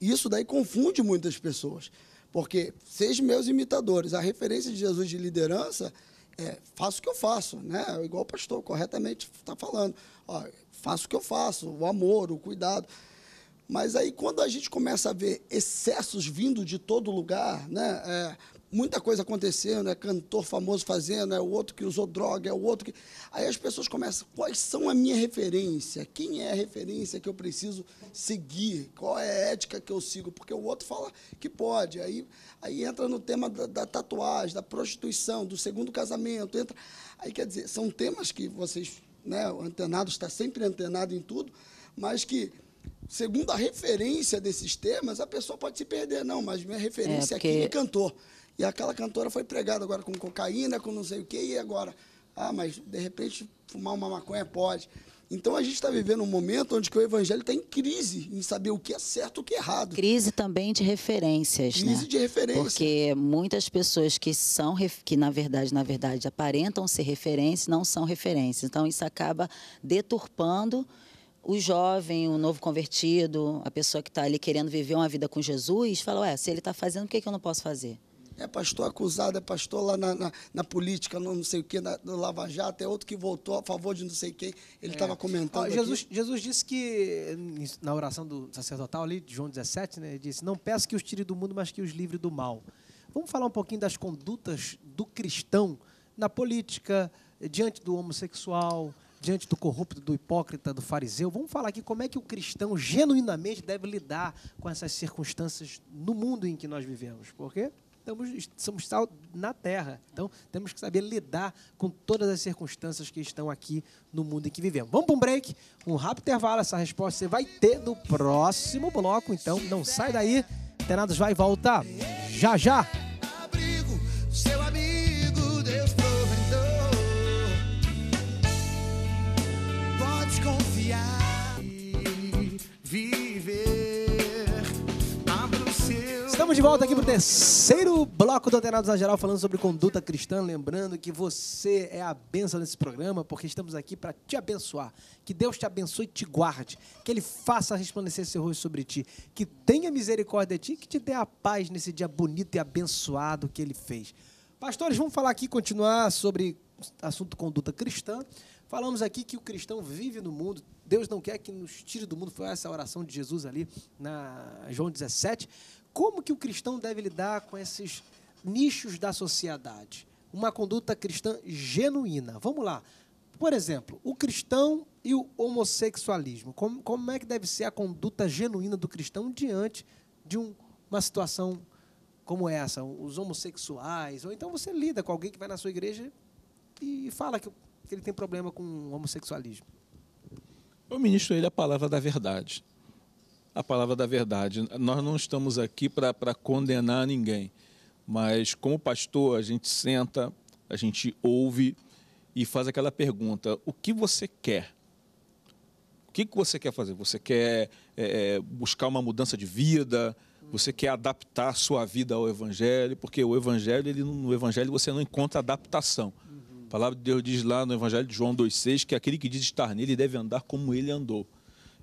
isso daí confunde muitas pessoas, porque sejam meus imitadores, a referência de Jesus de liderança é faço o que eu faço, né? É igual o pastor corretamente está falando, ó, faço o que eu faço, o amor, o cuidado. Mas aí quando a gente começa a ver excessos vindo de todo lugar, né? É, muita coisa acontecendo, é cantor famoso fazendo, é o outro que usou droga, é o outro que. Aí as pessoas começam, quais são a minha referência? Quem é a referência que eu preciso seguir? Qual é a ética que eu sigo? Porque o outro fala que pode. Aí, aí entra no tema da, da tatuagem, da prostituição, do segundo casamento. Entra... Aí quer dizer, são temas que vocês, né, o antenado está sempre antenado em tudo, mas que segundo a referência desses temas, a pessoa pode se perder. Não, mas minha referência é, porque... aqui é cantor. E aquela cantora foi pregada agora com cocaína, com não sei o quê, e agora? Ah, mas de repente fumar uma maconha pode. Então a gente está vivendo um momento onde o evangelho está em crise,
em saber o que é certo e o que é errado. Crise também de referências, né? crise né? de referências. Porque muitas pessoas que são que na verdade, na verdade, aparentam ser referências, não são referências. Então isso acaba deturpando o jovem, o novo convertido, a pessoa que está ali querendo viver uma vida com Jesus, fala, ué, se ele está fazendo, por que, que eu não posso fazer?
é pastor acusado, é pastor lá na, na, na política, no não sei o quê, na, no Lava Jato, é outro que voltou a favor de não sei quem. Ele estava é. comentando. Ó, Jesus,
aqui. Jesus disse que, na oração do sacerdotal ali, de João 17, né, ele disse: Não peço que os tire do mundo, mas que os livre do mal. Vamos falar um pouquinho das condutas do cristão na política, diante do homossexual, diante do corrupto, do hipócrita, do fariseu. Vamos falar aqui como é que o cristão genuinamente deve lidar com essas circunstâncias no mundo em que nós vivemos. Por quê? estamos, somos sal na terra. Então, temos que saber lidar com todas as circunstâncias que estão aqui no mundo em que vivemos. Vamos para um break, um rápido intervalo. Essa resposta você vai ter no próximo bloco. Então, não sai daí. Internados vai voltar já já.
Abrigo, seu amigo, Deus provedor. Pode confiar.
Estamos de volta aqui para o terceiro bloco do Antenados na Geral, falando sobre conduta cristã. Lembrando que você é a benção desse programa, porque estamos aqui para te abençoar. Que Deus te abençoe e te guarde. Que Ele faça resplandecer seu rosto sobre ti. Que tenha misericórdia de ti e que te dê a paz nesse dia bonito e abençoado que Ele fez. Pastores, vamos falar aqui, continuar sobre assunto conduta cristã. Falamos aqui que o cristão vive no mundo, Deus não quer que nos tire do mundo, foi essa oração de Jesus ali na João 17 como que o cristão deve lidar com esses nichos da sociedade? Uma conduta cristã genuína. Vamos lá. Por exemplo, o cristão e o homossexualismo. Como, como é que deve ser a conduta genuína do cristão diante de um, uma situação como essa? Os homossexuais, ou então você lida com alguém que vai na sua igreja e fala que, que ele tem problema com o homossexualismo.
O ministro ele a palavra da verdade a palavra da verdade. Nós não estamos aqui para condenar ninguém, mas como pastor, a gente senta, a gente ouve e faz aquela pergunta: o que você quer? O que, que você quer fazer? Você quer é, é buscar uma mudança de vida? Você quer adaptar sua vida ao Evangelho? Porque o Evangelho, ele, no Evangelho você não encontra adaptação. A palavra de Deus diz lá no Evangelho de João 2,6 que aquele que diz estar nele deve andar como ele andou.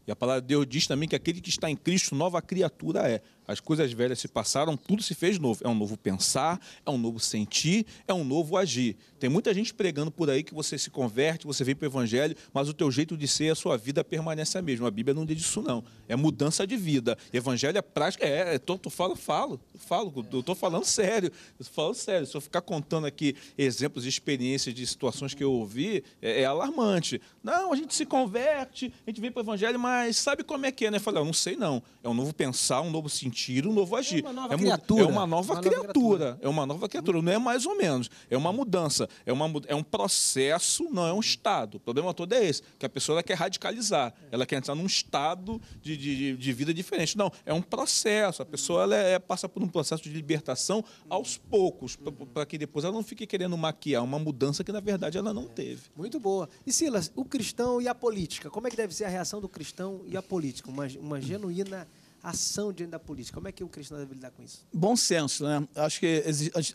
E a palavra de Deus diz também que aquele que está em Cristo, nova criatura é. As coisas velhas se passaram, tudo se fez novo. É um novo pensar, é um novo sentir, é um novo agir. Tem muita gente pregando por aí que você se converte, você vem para o evangelho, mas o teu jeito de ser, a sua vida permanece a mesma. A Bíblia não diz isso não. É mudança de vida. Evangelho é prática, é, é tô, tô falo, falo, falo, eu tô falando sério. Eu falo sério. Se eu ficar contando aqui exemplos e experiências de situações que eu ouvi, é, é, alarmante. Não, a gente se converte, a gente vem para o evangelho, mas sabe como é que é, né? Eu falo, não sei não. É um novo pensar, um novo sentir sentir, um novo é agir. É uma nova é criatura. É uma nova, uma criatura. criatura. É uma nova criatura. Não é mais ou menos. É uma hum. mudança. É, uma, é um processo, não é um estado. O problema todo é esse, que a pessoa quer radicalizar. É. Ela quer entrar num estado de, de, de vida diferente. Não, é um processo. A pessoa ela é, passa por um processo de libertação hum. aos poucos, para que depois ela não fique querendo maquiar uma mudança que, na verdade, ela não é. teve. Muito
boa. E, Silas, o cristão e a política. Como é que deve ser a reação do cristão e a política? Uma, uma genuína ação diante da política. Como é que o cristão deve lidar com isso?
Bom senso, né? Acho que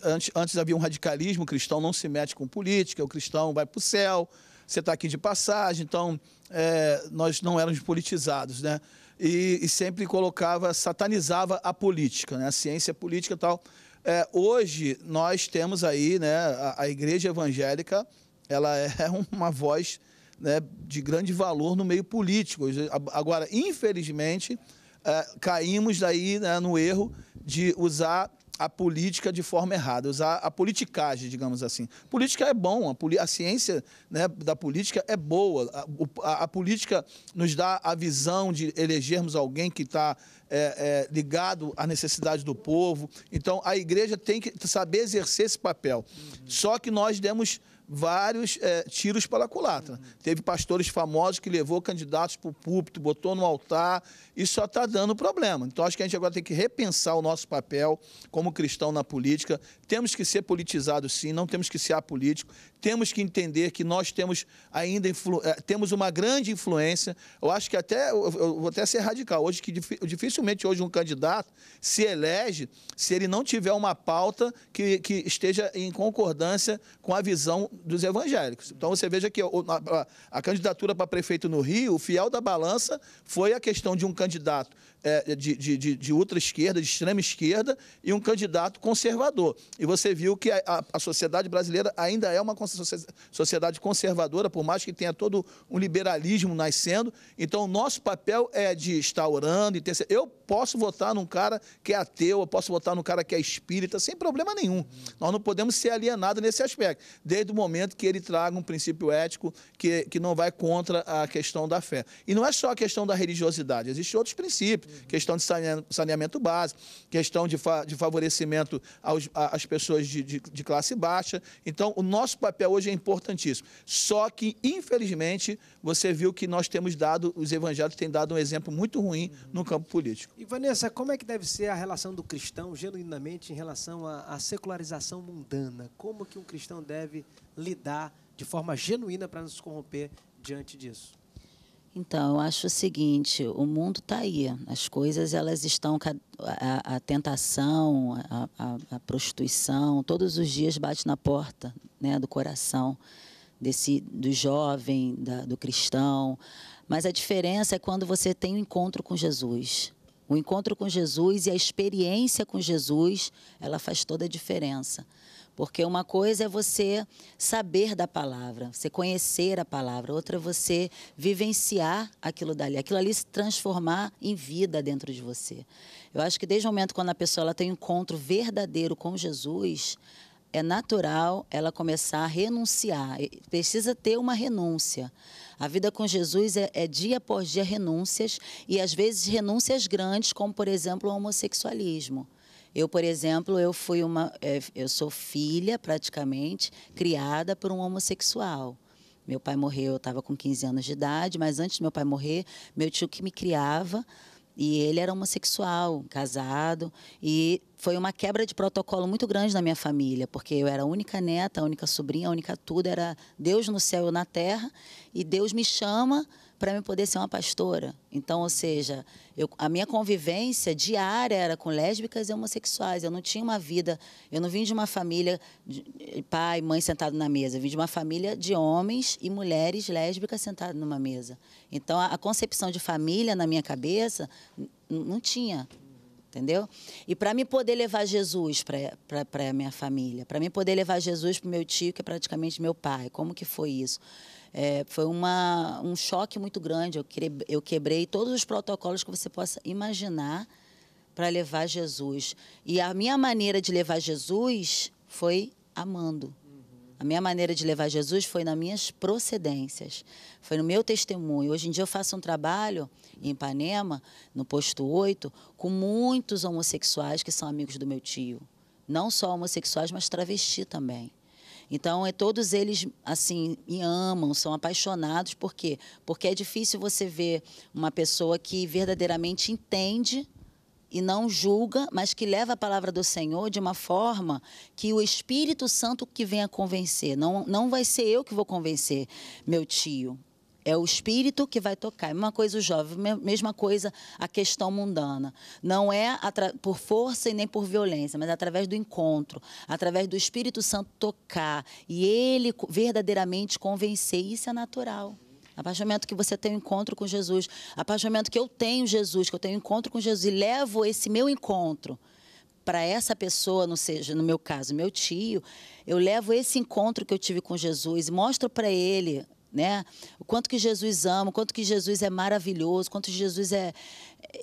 antes, antes havia um radicalismo, o cristão não se mete com política, o cristão vai para o céu, você está aqui de passagem, então é, nós não éramos politizados, né? E, e, sempre colocava, satanizava a política, né? a ciência política e tal. É, hoje nós temos aí, né, a, a igreja evangélica, ela é, (laughs) é uma voz né, de grande valor no meio político. Agora, infelizmente, ah, caímos daí né, no erro de usar a política de forma errada, usar a politicagem, digamos assim. Política é bom, a, a ciência né, da política é boa. A, a, a, política nos dá a visão de elegermos alguém que está é, é, ligado à necessidade do povo. Então, a igreja tem que saber exercer esse papel. Uhum. Só que nós demos vários é, tiros pela culatra. Uhum. Teve pastores famosos que levou candidatos para o púlpito, botou no altar, e só está dando problema. Então, acho que a gente agora tem que repensar o nosso papel como cristão na política. Temos que ser politizados, sim, não temos que ser apolítico. Temos que entender que nós temos ainda influ... Eh, temos uma grande influência. Eu acho que até, eu vou até ser radical hoje, que dificilmente hoje um candidato se elege se ele não tiver uma pauta que, que esteja em concordância com a visão dos evangélicos. Então você veja que a, candidatura para prefeito no Rio, o fiel da balança foi a questão de um candidato é, de, de, de, ultra-esquerda, de extrema esquerda, e um candidato conservador. E você viu que a, a, a, sociedade brasileira ainda é uma sociedade conservadora, por mais que tenha todo um liberalismo nascendo. Então, o nosso papel é de estar orando, e ter... eu posso votar num cara que é ateu, eu posso votar num cara que é espírita, sem problema nenhum. Nós não podemos ser alienados nesse aspecto, desde o momento que ele traga um princípio ético que, que não vai contra a questão da fé. E não é só a questão da religiosidade, existem outros princípios questão de saneamento básico, questão de, fa de favorecimento aos, às pessoas de, de, de classe baixa. Então, o nosso papel hoje é importantíssimo. Só que, infelizmente, você viu que nós temos dado, os evangélicos têm dado um exemplo muito ruim no campo político.
E, Vanessa, como é que deve ser a relação do cristão, genuinamente, em relação à, à secularização
mundana?
Como que um cristão deve lidar de forma genuína para nos corromper diante disso?
Então, eu acho o seguinte, o mundo está aí, as coisas elas estão, a, a tentação, a, a, a, prostituição, todos os dias bate na porta né, do coração desse, do jovem, da, do cristão, mas a diferença é quando você tem o um encontro com Jesus. O encontro com Jesus e a experiência com Jesus, ela faz toda a diferença. Porque uma coisa é você saber da palavra, você conhecer a palavra, outra é você vivenciar aquilo dali, aquilo ali se transformar em vida dentro de você. Eu acho que desde o momento quando a pessoa ela tem um encontro verdadeiro com Jesus, é natural ela começar a renunciar. Precisa ter uma renúncia. A vida com Jesus é, é, dia após dia renúncias e às vezes renúncias grandes, como por exemplo o homossexualismo. Eu, por exemplo, eu fui uma, eh, eu sou filha praticamente criada por um homossexual. Meu pai morreu, eu estava com 15 anos de idade, mas antes do meu pai morrer, meu tio que me criava e ele era homossexual, casado, e foi uma quebra de protocolo muito grande na minha família, porque eu era a única neta, a única sobrinha, a única tudo, era Deus no céu e na terra, e Deus me chama para eu poder ser uma pastora. Então, ou seja, eu, a minha convivência diária era com lésbicas e homossexuais. Eu não tinha uma vida, eu não vim de uma família de eh, pai e mãe sentado na mesa. Eu vim de uma família de homens e mulheres lésbicas sentadas numa mesa. Então, a, a concepção de família na minha cabeça não tinha entendeu? E para me poder levar Jesus para a minha família, para me poder levar Jesus para o meu tio, que é praticamente meu pai, como que foi isso? É, foi uma, um choque muito grande. Eu, eu quebrei todos os protocolos que você possa imaginar para levar Jesus. E a minha maneira de levar Jesus foi amando. A minha maneira de levar Jesus foi nas minhas procedências, foi no meu testemunho. Hoje em dia eu faço um trabalho em Ipanema, no posto 8, com muitos homossexuais que são amigos do meu tio. Não só homossexuais, mas travesti também. Então, é, todos eles, assim, me amam, são apaixonados. Por quê? Porque é difícil você ver uma pessoa que verdadeiramente entende e não julga, mas que leva a palavra do Senhor de uma forma que o Espírito Santo que venha convencer. Não, não vai ser eu que vou convencer meu tio, é o espírito que vai tocar. É mesma coisa o jovem, mesma coisa a questão mundana. Não é por força e nem por violência, mas é através do encontro, através do Espírito Santo tocar e ele verdadeiramente convencer. Isso é natural. Apaixonamento que você tem um encontro com Jesus, apaixonamento que eu tenho Jesus, que eu tenho um encontro com Jesus e levo esse meu encontro para essa pessoa, não seja no meu caso, meu tio, eu levo esse encontro que eu tive com Jesus e mostro para ele né? O quanto que Jesus ama, o quanto que Jesus é maravilhoso, o quanto Jesus é.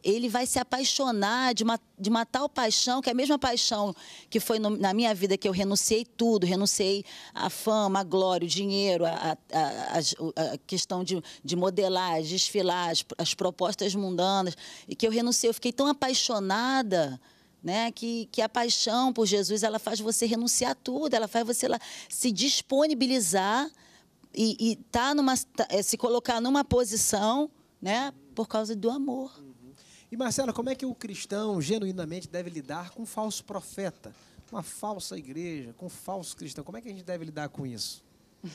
Ele vai se apaixonar de uma, de uma tal paixão, que é a mesma paixão que foi no, na minha vida, que eu renunciei tudo, renunciei a fama, a glória, o dinheiro, a, a, a, a questão de, de modelar, de desfilar, as, as propostas mundanas, e que eu renunciei, eu fiquei tão apaixonada. Né? Que, que a paixão por Jesus ela faz você renunciar tudo, ela faz você ela, se disponibilizar e, e tá numa, tá, é, se colocar numa posição né, por causa do amor. Uhum.
E Marcela, como é que o cristão genuinamente deve lidar com um falso profeta, uma falsa igreja, com um falso cristão? Como é que a gente deve lidar com isso? (laughs)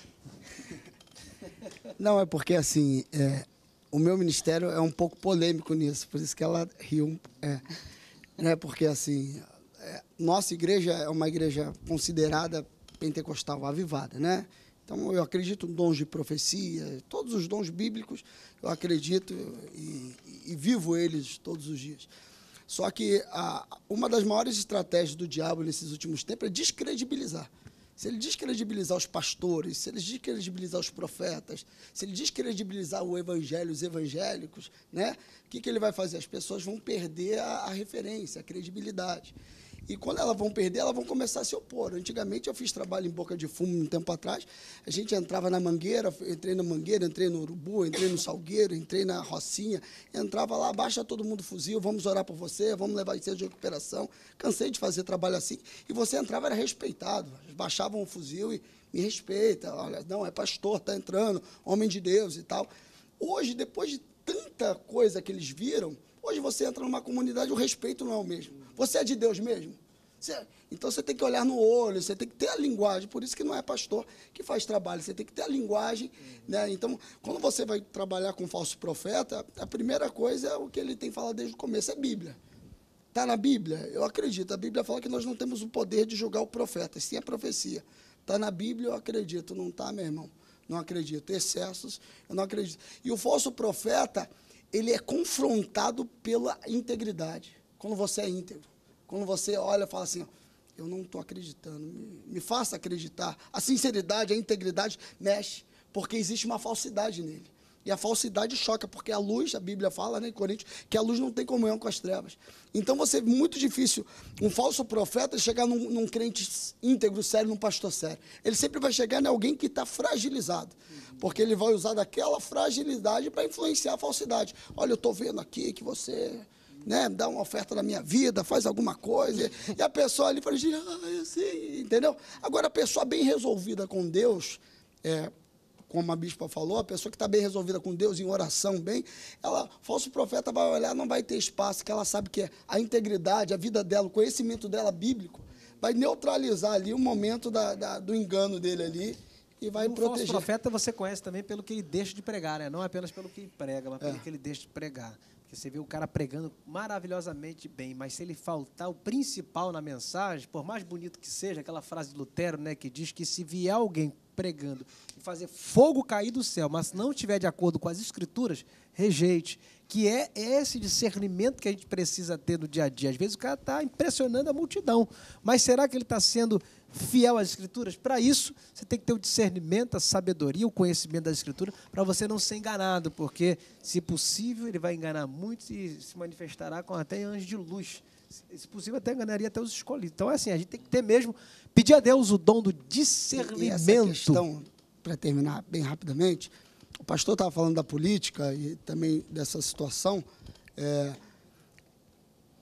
Não, é porque assim, é, o meu ministério é um pouco polêmico nisso, por isso que ela riu. É, né, porque assim, é, nossa igreja é uma igreja considerada pentecostal avivada, né? Então, eu acredito em dons de profecia, todos os dons bíblicos, eu acredito e, e vivo eles todos os dias. Só que a, uma das maiores estratégias do diabo nesses últimos tempos é descredibilizar. Se ele descredibilizar os pastores, se ele descredibilizar os profetas, se ele descredibilizar o evangelho, os evangélicos, né? o que, que ele vai fazer? As pessoas vão perder a, a referência, a credibilidade. E quando elas vão perder, elas vão começar a se opor. Antigamente eu fiz trabalho em boca de fumo um tempo atrás. A gente entrava na mangueira, entrei na mangueira, entrei no urubu, entrei no salgueiro, entrei na rocinha, entrava lá, baixa todo mundo fuzil, vamos orar por você, vamos levar isso de recuperação. Cansei de fazer trabalho assim. E você entrava, era respeitado. baixavam o fuzil e me respeita, olha, não, é pastor, está entrando, homem de Deus e tal. Hoje, depois de tanta coisa que eles viram, hoje você entra numa comunidade, o respeito não é o mesmo. Você é de Deus mesmo? Você, é. então você tem que olhar no olho, você tem que ter a linguagem. Por isso que não é pastor que faz trabalho, você tem que ter a linguagem. Né? Então, quando você vai trabalhar com um falso profeta, a primeira coisa é o que ele tem falado desde o começo, é Bíblia. Está na Bíblia? Eu acredito. A Bíblia fala que nós não temos o poder de julgar o profeta, sim a profecia. Está na Bíblia, eu acredito. Não está, meu irmão? Não acredito. Excessos, eu não acredito. E o falso profeta, ele é confrontado pela integridade, quando você é íntegro. Quando você olha e fala assim, eu não estou acreditando, me, me faça acreditar. A sinceridade, a integridade mexe, porque existe uma falsidade nele. E a falsidade choca, porque a luz, a Bíblia fala né, em Coríntios, que a luz não tem comunhão com as trevas. Então você é muito difícil um falso profeta chegar num, num, crente íntegro, sério, num pastor sério. Ele sempre vai chegar em alguém que está fragilizado, porque ele vai usar daquela fragilidade para influenciar a falsidade. Olha, eu estou vendo aqui que você né, dá uma oferta da minha vida, faz alguma coisa. E a pessoa ali fala, ah, assim, entendeu? Agora, a pessoa bem resolvida com Deus, é, como a bispa falou, a pessoa que está bem resolvida com Deus, em oração bem, ela, falso profeta vai olhar, não vai ter espaço, que ela sabe que é a integridade, a vida dela, o conhecimento dela bíblico, vai neutralizar ali o momento da, da, do engano dele ali e vai o proteger. O profeta você conhece também pelo
que ele deixa de pregar, né? não apenas pelo que prega, mas pelo é. que ele deixa de pregar. Que você vê o cara pregando maravilhosamente bem, mas se ele faltar o principal na mensagem, por mais bonito que seja, aquela frase de Lutero, né, que diz que se vier alguém pregando e fazer fogo cair do céu, mas não estiver de acordo com as escrituras, rejeite que é, é esse discernimento que a gente precisa ter no dia a dia. Às vezes o cara está impressionando a multidão, mas será que ele está sendo fiel às Escrituras? Para isso, você tem que ter o discernimento, a sabedoria, o conhecimento das Escrituras, para você não ser enganado, porque, se possível, ele vai enganar muitos e se manifestará com até anjos de luz. Se possível, até enganaria até os escolhidos. Então, é assim, a gente tem que ter mesmo,
pedir a Deus o dom do discernimento. E essa questão, para terminar bem rapidamente, o pastor estava falando da política e também dessa situação. É,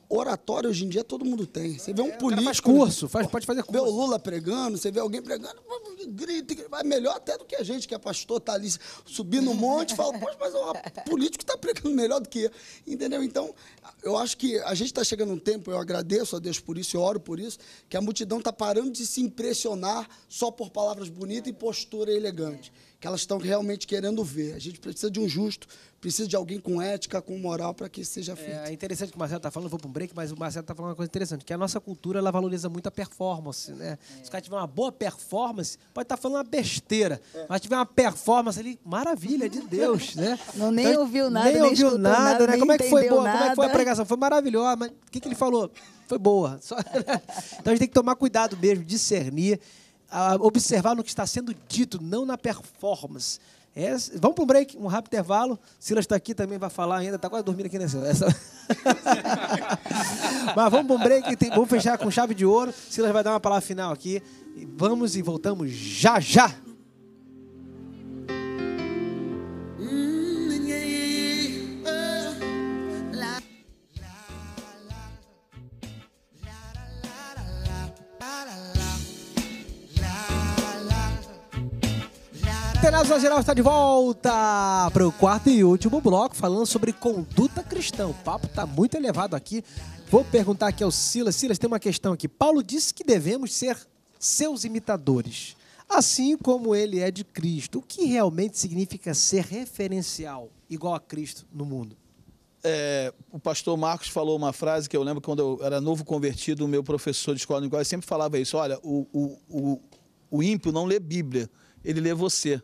oratório hoje em dia todo mundo tem. Você vê um é, político. Faz curso, faz, pode fazer curso. Vê o Lula pregando, você vê alguém pregando, grita, vai melhor até do que a gente, que é pastor, está ali subindo um monte, fala, poxa, mas o político está pregando melhor do que eu. Entendeu? Então, eu acho que a gente está chegando um tempo, eu agradeço a Deus por isso eu oro por isso, que a multidão está parando de se impressionar só por palavras bonitas e postura elegante que elas estão realmente querendo ver. A gente precisa de um justo, precisa de alguém com ética, com moral, para que isso seja é, feito. É interessante
que o Marcelo está falando, vou para um break, mas o Marcelo está falando uma coisa interessante, que a nossa cultura ela valoriza muito a performance. Né? É. Se o cara tiver uma boa performance, pode estar tá falando uma besteira, é. mas tiver uma performance ali, maravilha de Deus. Né? (laughs) Não, nem então, ouviu nada, nem, ouviu nada. nada né? Como é que foi boa? Nada. Como é que foi a pregação? Foi maravilhosa, mas o que, que ele falou? Foi boa. Só... (laughs) Né? então a gente tem que tomar cuidado mesmo, discernir a observar no que está sendo dito, não na performance. É, vamos para um break, um rápido intervalo. Silas está aqui também, vai falar ainda, está quase dormindo aqui nessa. Essa... (laughs) Mas vamos para um break, tem, vamos fechar com chave de ouro. Silas vai dar uma palavra final aqui. Vamos e voltamos já já! Força Geral está de volta para o quarto e último bloco, falando sobre conduta cristã. O papo está muito elevado aqui. Vou perguntar aqui ao Silas. Silas, tem uma questão aqui. Paulo disse que devemos ser seus imitadores, assim como ele é de Cristo. O que realmente significa ser referencial, igual a Cristo no mundo?
É, o pastor Marcos falou uma frase que eu lembro quando eu era novo convertido, o meu professor de escola de linguagem sempre falava isso: olha, o, o, o, o ímpio não lê Bíblia, ele lê você.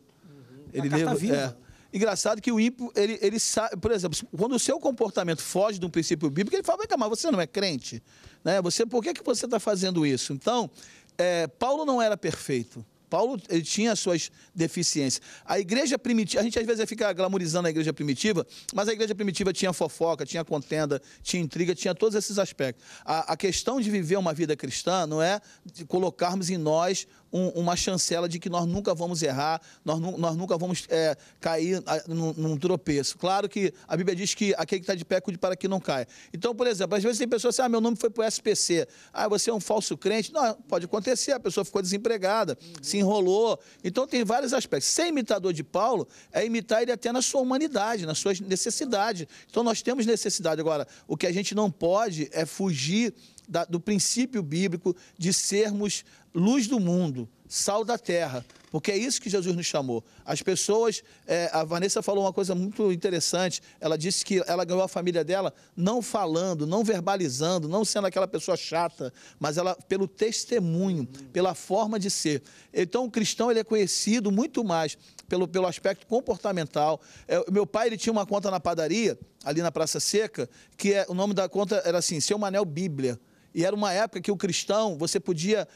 Ele carta viva. É. Engraçado que o ímpio, ele, ele sabe, por exemplo, quando o seu comportamento foge de um princípio bíblico, ele fala, vem cá, mas você não é crente? Né? Você, por que, que você está fazendo isso? Então, é, Paulo não era perfeito. Paulo ele tinha suas deficiências. A igreja primitiva, a gente às vezes fica glamorizando a igreja primitiva, mas a igreja primitiva tinha fofoca, tinha contenda, tinha intriga, tinha todos esses aspectos. A, a questão de viver uma vida cristã não é colocarmos em nós um, uma chancela de que nós nunca vamos errar, nós, nu, nós nunca vamos é, cair a, num, num, tropeço. Claro que a Bíblia diz que aquele que está de pé cuide para que não caia. Então, por exemplo, às vezes tem pessoas assim, ah, meu nome foi para o SPC, ah, você é um falso crente. Não, pode acontecer, a pessoa ficou desempregada, uhum. se enrolou. Então tem vários aspectos. Ser imitador de Paulo é imitar ele até na sua humanidade, nas suas necessidades. Então nós temos necessidade. Agora, o que a gente não pode é fugir da, do princípio bíblico de sermos luz do mundo, sal da terra, porque é isso que Jesus nos chamou. As pessoas, é, a Vanessa falou uma coisa muito interessante. Ela disse que ela ganhou a família dela não falando, não verbalizando, não sendo aquela pessoa chata, mas ela pelo testemunho, pela forma de ser. Então o cristão ele é conhecido muito mais pelo, pelo aspecto comportamental. É, meu pai ele tinha uma conta na padaria ali na Praça Seca que é, o nome da conta era assim, Seu Manel Bíblia. E era uma época que o cristão, você podia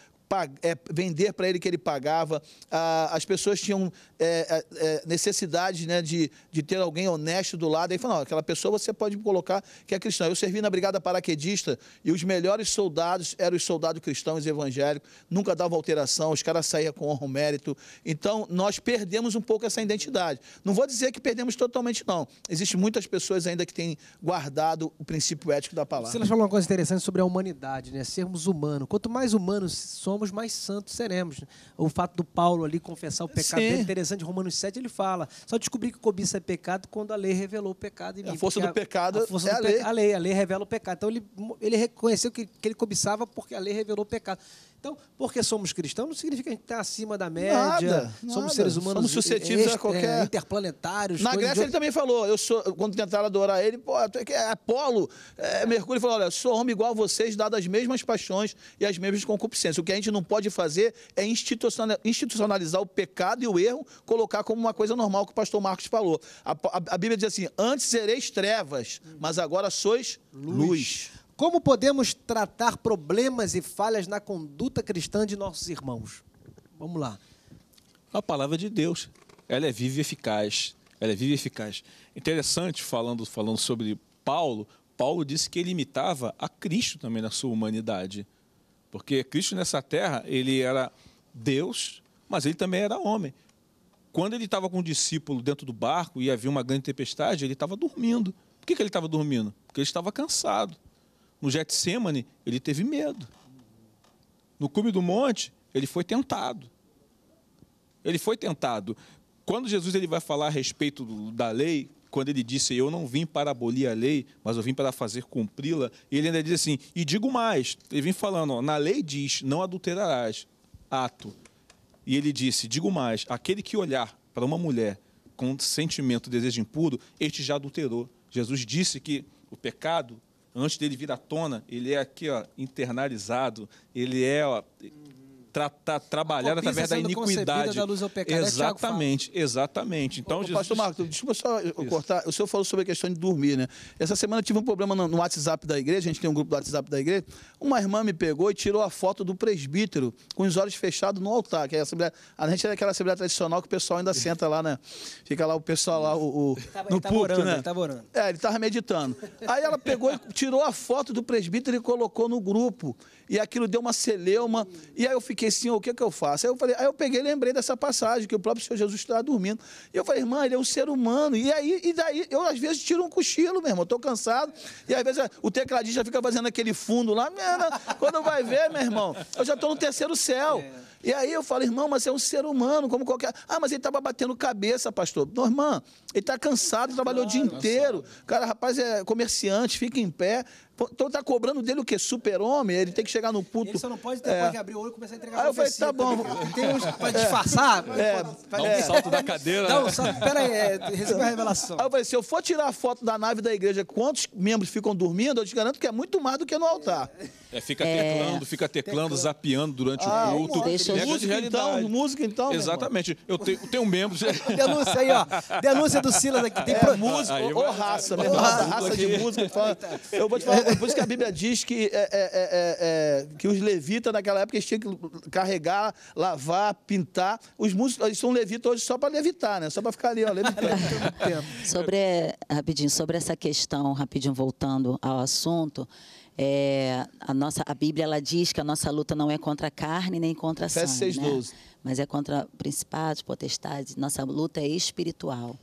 é, vender para ele que ele pagava, ah, as pessoas tinham é, é, é, necessidade né, de, de ter alguém honesto do lado. Aí falou, aquela pessoa você pode colocar que é cristão. Eu servi na Brigada Paraquedista e os melhores soldados eram os soldados cristãos evangélicos, nunca dava alteração, os caras saíam com honra mérito. Então, nós perdemos um pouco essa identidade. Não vou dizer que perdemos totalmente, não. Existem muitas pessoas ainda que têm guardado o princípio ético da palavra. Você falou
uma coisa interessante sobre a humanidade, né? Sermos humanos. Quanto mais humanos somos, somos, mais santos seremos. O fato do Paulo ali confessar o pecado dele, interessante, Romanos 7, ele fala: só descobri que cobiça é pecado quando a lei revelou o pecado em mim. A força do pecado a, força é do a lei. a lei. A lei revela o pecado. Então ele, ele reconheceu que, que ele cobiçava porque a lei revelou o pecado. Então, porque somos
cristãos não significa que a gente está acima da média. Nada, somos nada. seres humanos somos suscetíveis a qualquer. É,
interplanetários. Na Grécia de... ele também
falou, eu sou, quando tentaram adorar ele, pô, é, é Apolo, é, Mercúrio falou: olha, sou homem igual a vocês, dado as mesmas paixões e as mesmas concupiscências. O que a gente não pode fazer é institucionalizar o pecado e o erro, colocar como uma coisa normal que o pastor Marcos falou. A, a, a Bíblia diz assim: antes sereis trevas, mas agora sois luz. luz. Como podemos tratar problemas e falhas na conduta cristã de nossos
irmãos? Vamos lá.
A palavra de Deus, ela é viva e eficaz. Ela é viva e eficaz. Interessante, falando, falando sobre Paulo, Paulo disse que ele imitava a Cristo também na sua humanidade. Porque Cristo nessa terra, ele era Deus, mas ele também era homem. Quando ele estava com o discípulo dentro do barco e havia uma grande tempestade, ele estava dormindo. Por que, que ele estava dormindo? Porque ele estava cansado. No Getsemane, ele teve medo. No cume do monte, ele foi tentado. Ele foi tentado. Quando Jesus ele vai falar a respeito da lei, quando ele disse: Eu não vim para abolir a lei, mas eu vim para fazer cumpri-la, ele ainda diz assim: E digo mais, ele vem falando, ó, na lei diz: Não adulterarás. Ato. E ele disse: Digo mais, aquele que olhar para uma mulher com sentimento de desejo impuro, este já adulterou. Jesus disse que o pecado antes dele vir à tona, ele é aqui ó, internalizado, ele é ó, tra tra tá trabalhar através da iniquidade. Da luz ao pecado. É exatamente, é exatamente. Então, Ô, Pastor
Marco, desculpa só Isso. cortar. O senhor falou sobre a questão de dormir, né? Essa semana eu tive um problema no WhatsApp da igreja, a gente tem um grupo do WhatsApp da igreja. Uma irmã me pegou e tirou a foto do presbítero com os olhos fechados no altar, que é a, assembleia... a gente é aquela assembleia tradicional que o pessoal ainda senta lá, né? Fica lá o pessoal lá, o, o... Tá, no tá púlpito, né? Ele tava É, ele meditando. Aí ela pegou e tirou a foto do presbítero e colocou no grupo. E aquilo deu uma celeuma. E aí eu fiquei que senhor, o que é que eu faço? Aí eu falei, aí eu peguei lembrei dessa passagem, que o próprio Senhor Jesus estava dormindo. E eu falei, irmã, ele é um ser humano. E aí, e daí, eu às vezes tiro um cochilo, meu irmão, estou cansado. E às vezes o tecladista fica fazendo aquele fundo lá, quando vai ver, meu irmão, eu já estou no terceiro céu. É. E aí eu falo, irmão, mas é um ser humano, como qualquer. Ah, mas ele estava batendo cabeça, pastor. Não, irmã, ele está cansado, trabalhou claro, o dia inteiro. Cansado. Cara, rapaz é comerciante, fica em pé. Então tá cobrando dele o quê? Super-homem? Ele tem que chegar no puto. Ele só não pode depois é. de
abrir o olho e começar a entregar Aí eu falei,
tá bom. Tem uns pra é. disfarçar. (laughs)
É. Dá um salto da cadeira. Dá um salto. Pera aí, é, receba a revelação.
Aí eu falei, se eu for tirar a foto da nave da igreja, quantos membros ficam dormindo, eu te garanto que é muito mais do que no altar.
É, fica teclando, é. fica teclando, teclando. zapeando durante ah, o culto. É então, música, então, música então. Exatamente. Eu tenho, tenho um membro. (laughs) Denúncia aí, ó. Denúncia do Silas aqui. Tem é, pro... música ou, ou raça, mesmo. Né? Raça, raça de música. eu vou te falar,
por isso que a Bíblia diz que, é, é, é, que os levitas naquela época eles tinham que carregar, lavar, pintar. Os músicos, eles são levitas hoje só para levitar, né? Só para ficar ali, ó, levitando.
(laughs) sobre, eh, rapidinho, sobre essa questão, rapidinho, voltando ao assunto. É, a nossa a Bíblia ela diz que a nossa luta não é contra a carne nem contra a sangue, 6, né? 12. mas é contra principados, potestades. Nossa luta é espiritual.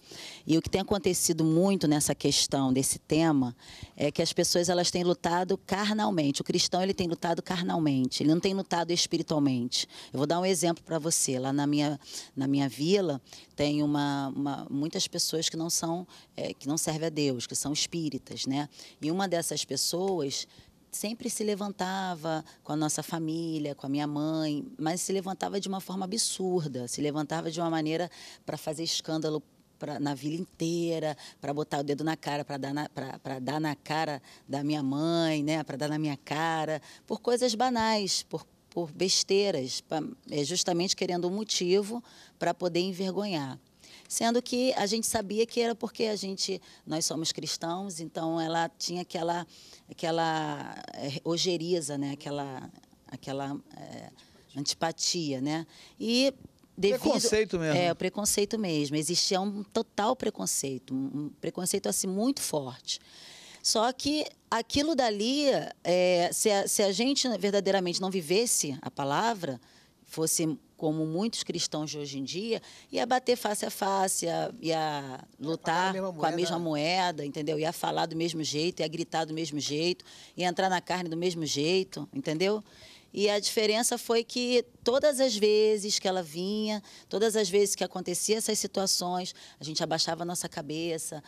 E o que tem acontecido muito nessa questão desse tema é que as pessoas elas têm lutado carnalmente. O cristão ele tem lutado carnalmente. Ele não tem lutado espiritualmente. Eu vou dar um exemplo para você. Lá na minha na minha vila tem uma, uma muitas pessoas que não são é, que não servem a Deus, que são espíritas, né? E uma dessas pessoas sempre se levantava com a nossa família, com a minha mãe, mas se levantava de uma forma absurda, se levantava de uma maneira para fazer escândalo pra, na vila inteira, para botar o dedo na cara, para dar na, dar na cara da minha mãe, né, para dar na minha cara, por coisas banais, por, por besteiras, pra, é, justamente querendo um motivo para poder envergonhar sendo que a gente sabia que era porque a gente nós somos cristãos, então ela tinha aquela aquela eh, ojeriza, né? Aquela aquela é, antipatia, né? E devido, preconceito mesmo. É, o preconceito mesmo. Existia um total preconceito, um preconceito assim muito forte. Só que aquilo dali, é, se, a, se a gente verdadeiramente não vivesse a palavra, fosse como muitos cristãos de hoje em dia, ia bater face a face, ia, lutar a com a mesma moeda, entendeu? Ia falar do mesmo jeito, ia gritar do mesmo jeito, ia entrar na carne do mesmo jeito, entendeu? E a diferença foi que todas as vezes que ela vinha, todas as vezes que acontecia essas situações, a gente abaixava a nossa cabeça,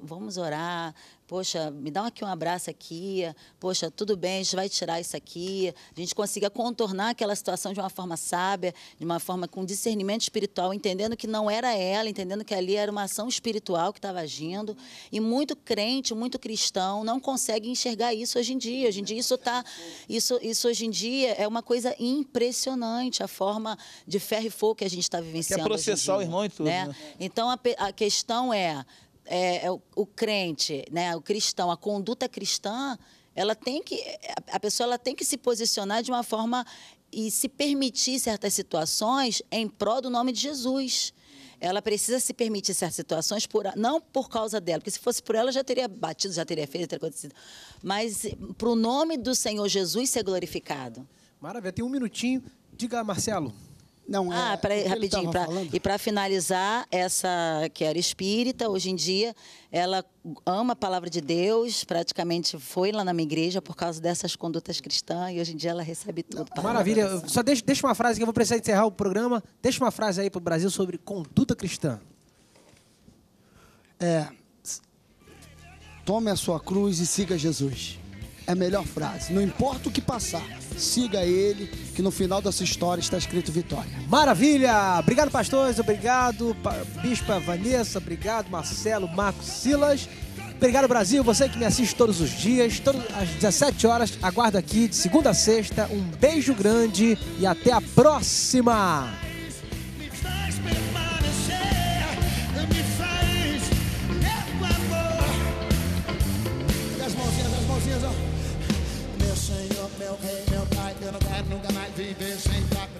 vamos orar, poxa, me dá aqui um abraço aqui, poxa, tudo bem, a gente vai tirar isso aqui, a gente consiga contornar aquela situação de uma forma sábia, de uma forma com discernimento espiritual, entendendo que não era ela, entendendo que ali era uma ação espiritual que estava agindo, e muito crente, muito cristão, não consegue enxergar isso hoje em dia, hoje em dia isso está, isso, isso hoje em dia é uma coisa impressionante, a forma de ferro e fogo que a gente está é vivenciando. é processar o irmão e tudo. Né? Né? Então, a, a questão é, é, é o, o, crente, né, o cristão, a conduta cristã, ela tem que, a pessoa ela tem que se posicionar de uma forma e se permitir certas situações em prol do nome de Jesus ela precisa se permitir certas situações, por, não por causa dela, porque se fosse por ela já teria batido, já teria feito, teria acontecido. Mas para o nome do Senhor Jesus ser glorificado.
Maravilha, tem um minutinho. Diga,
Marcelo. Não, ah, é, pra, rapidinho, pra, e para finalizar, essa que era espírita, hoje em dia, ela ama a palavra de Deus, praticamente foi lá na minha igreja por causa dessas condutas cristãs, e hoje em dia ela recebe tudo. Não, maravilha. Só deixa, deixa uma frase
que eu vou precisar encerrar o programa. Deixa uma frase aí para o Brasil sobre conduta cristã.
É, tome a sua cruz e siga Jesus. É a melhor frase. Não importa o que passar siga ele, que no final dessa história está escrito vitória. Maravilha! Obrigado, pastores, obrigado, Bispa Vanessa,
obrigado, Marcelo, Marcos Silas. Obrigado, Brasil, você que me assiste todos os dias, todas às 17 horas. Aguardo aqui de segunda a sexta. Um beijo grande e até a próxima!
eu não quero nunca mais viver sem estar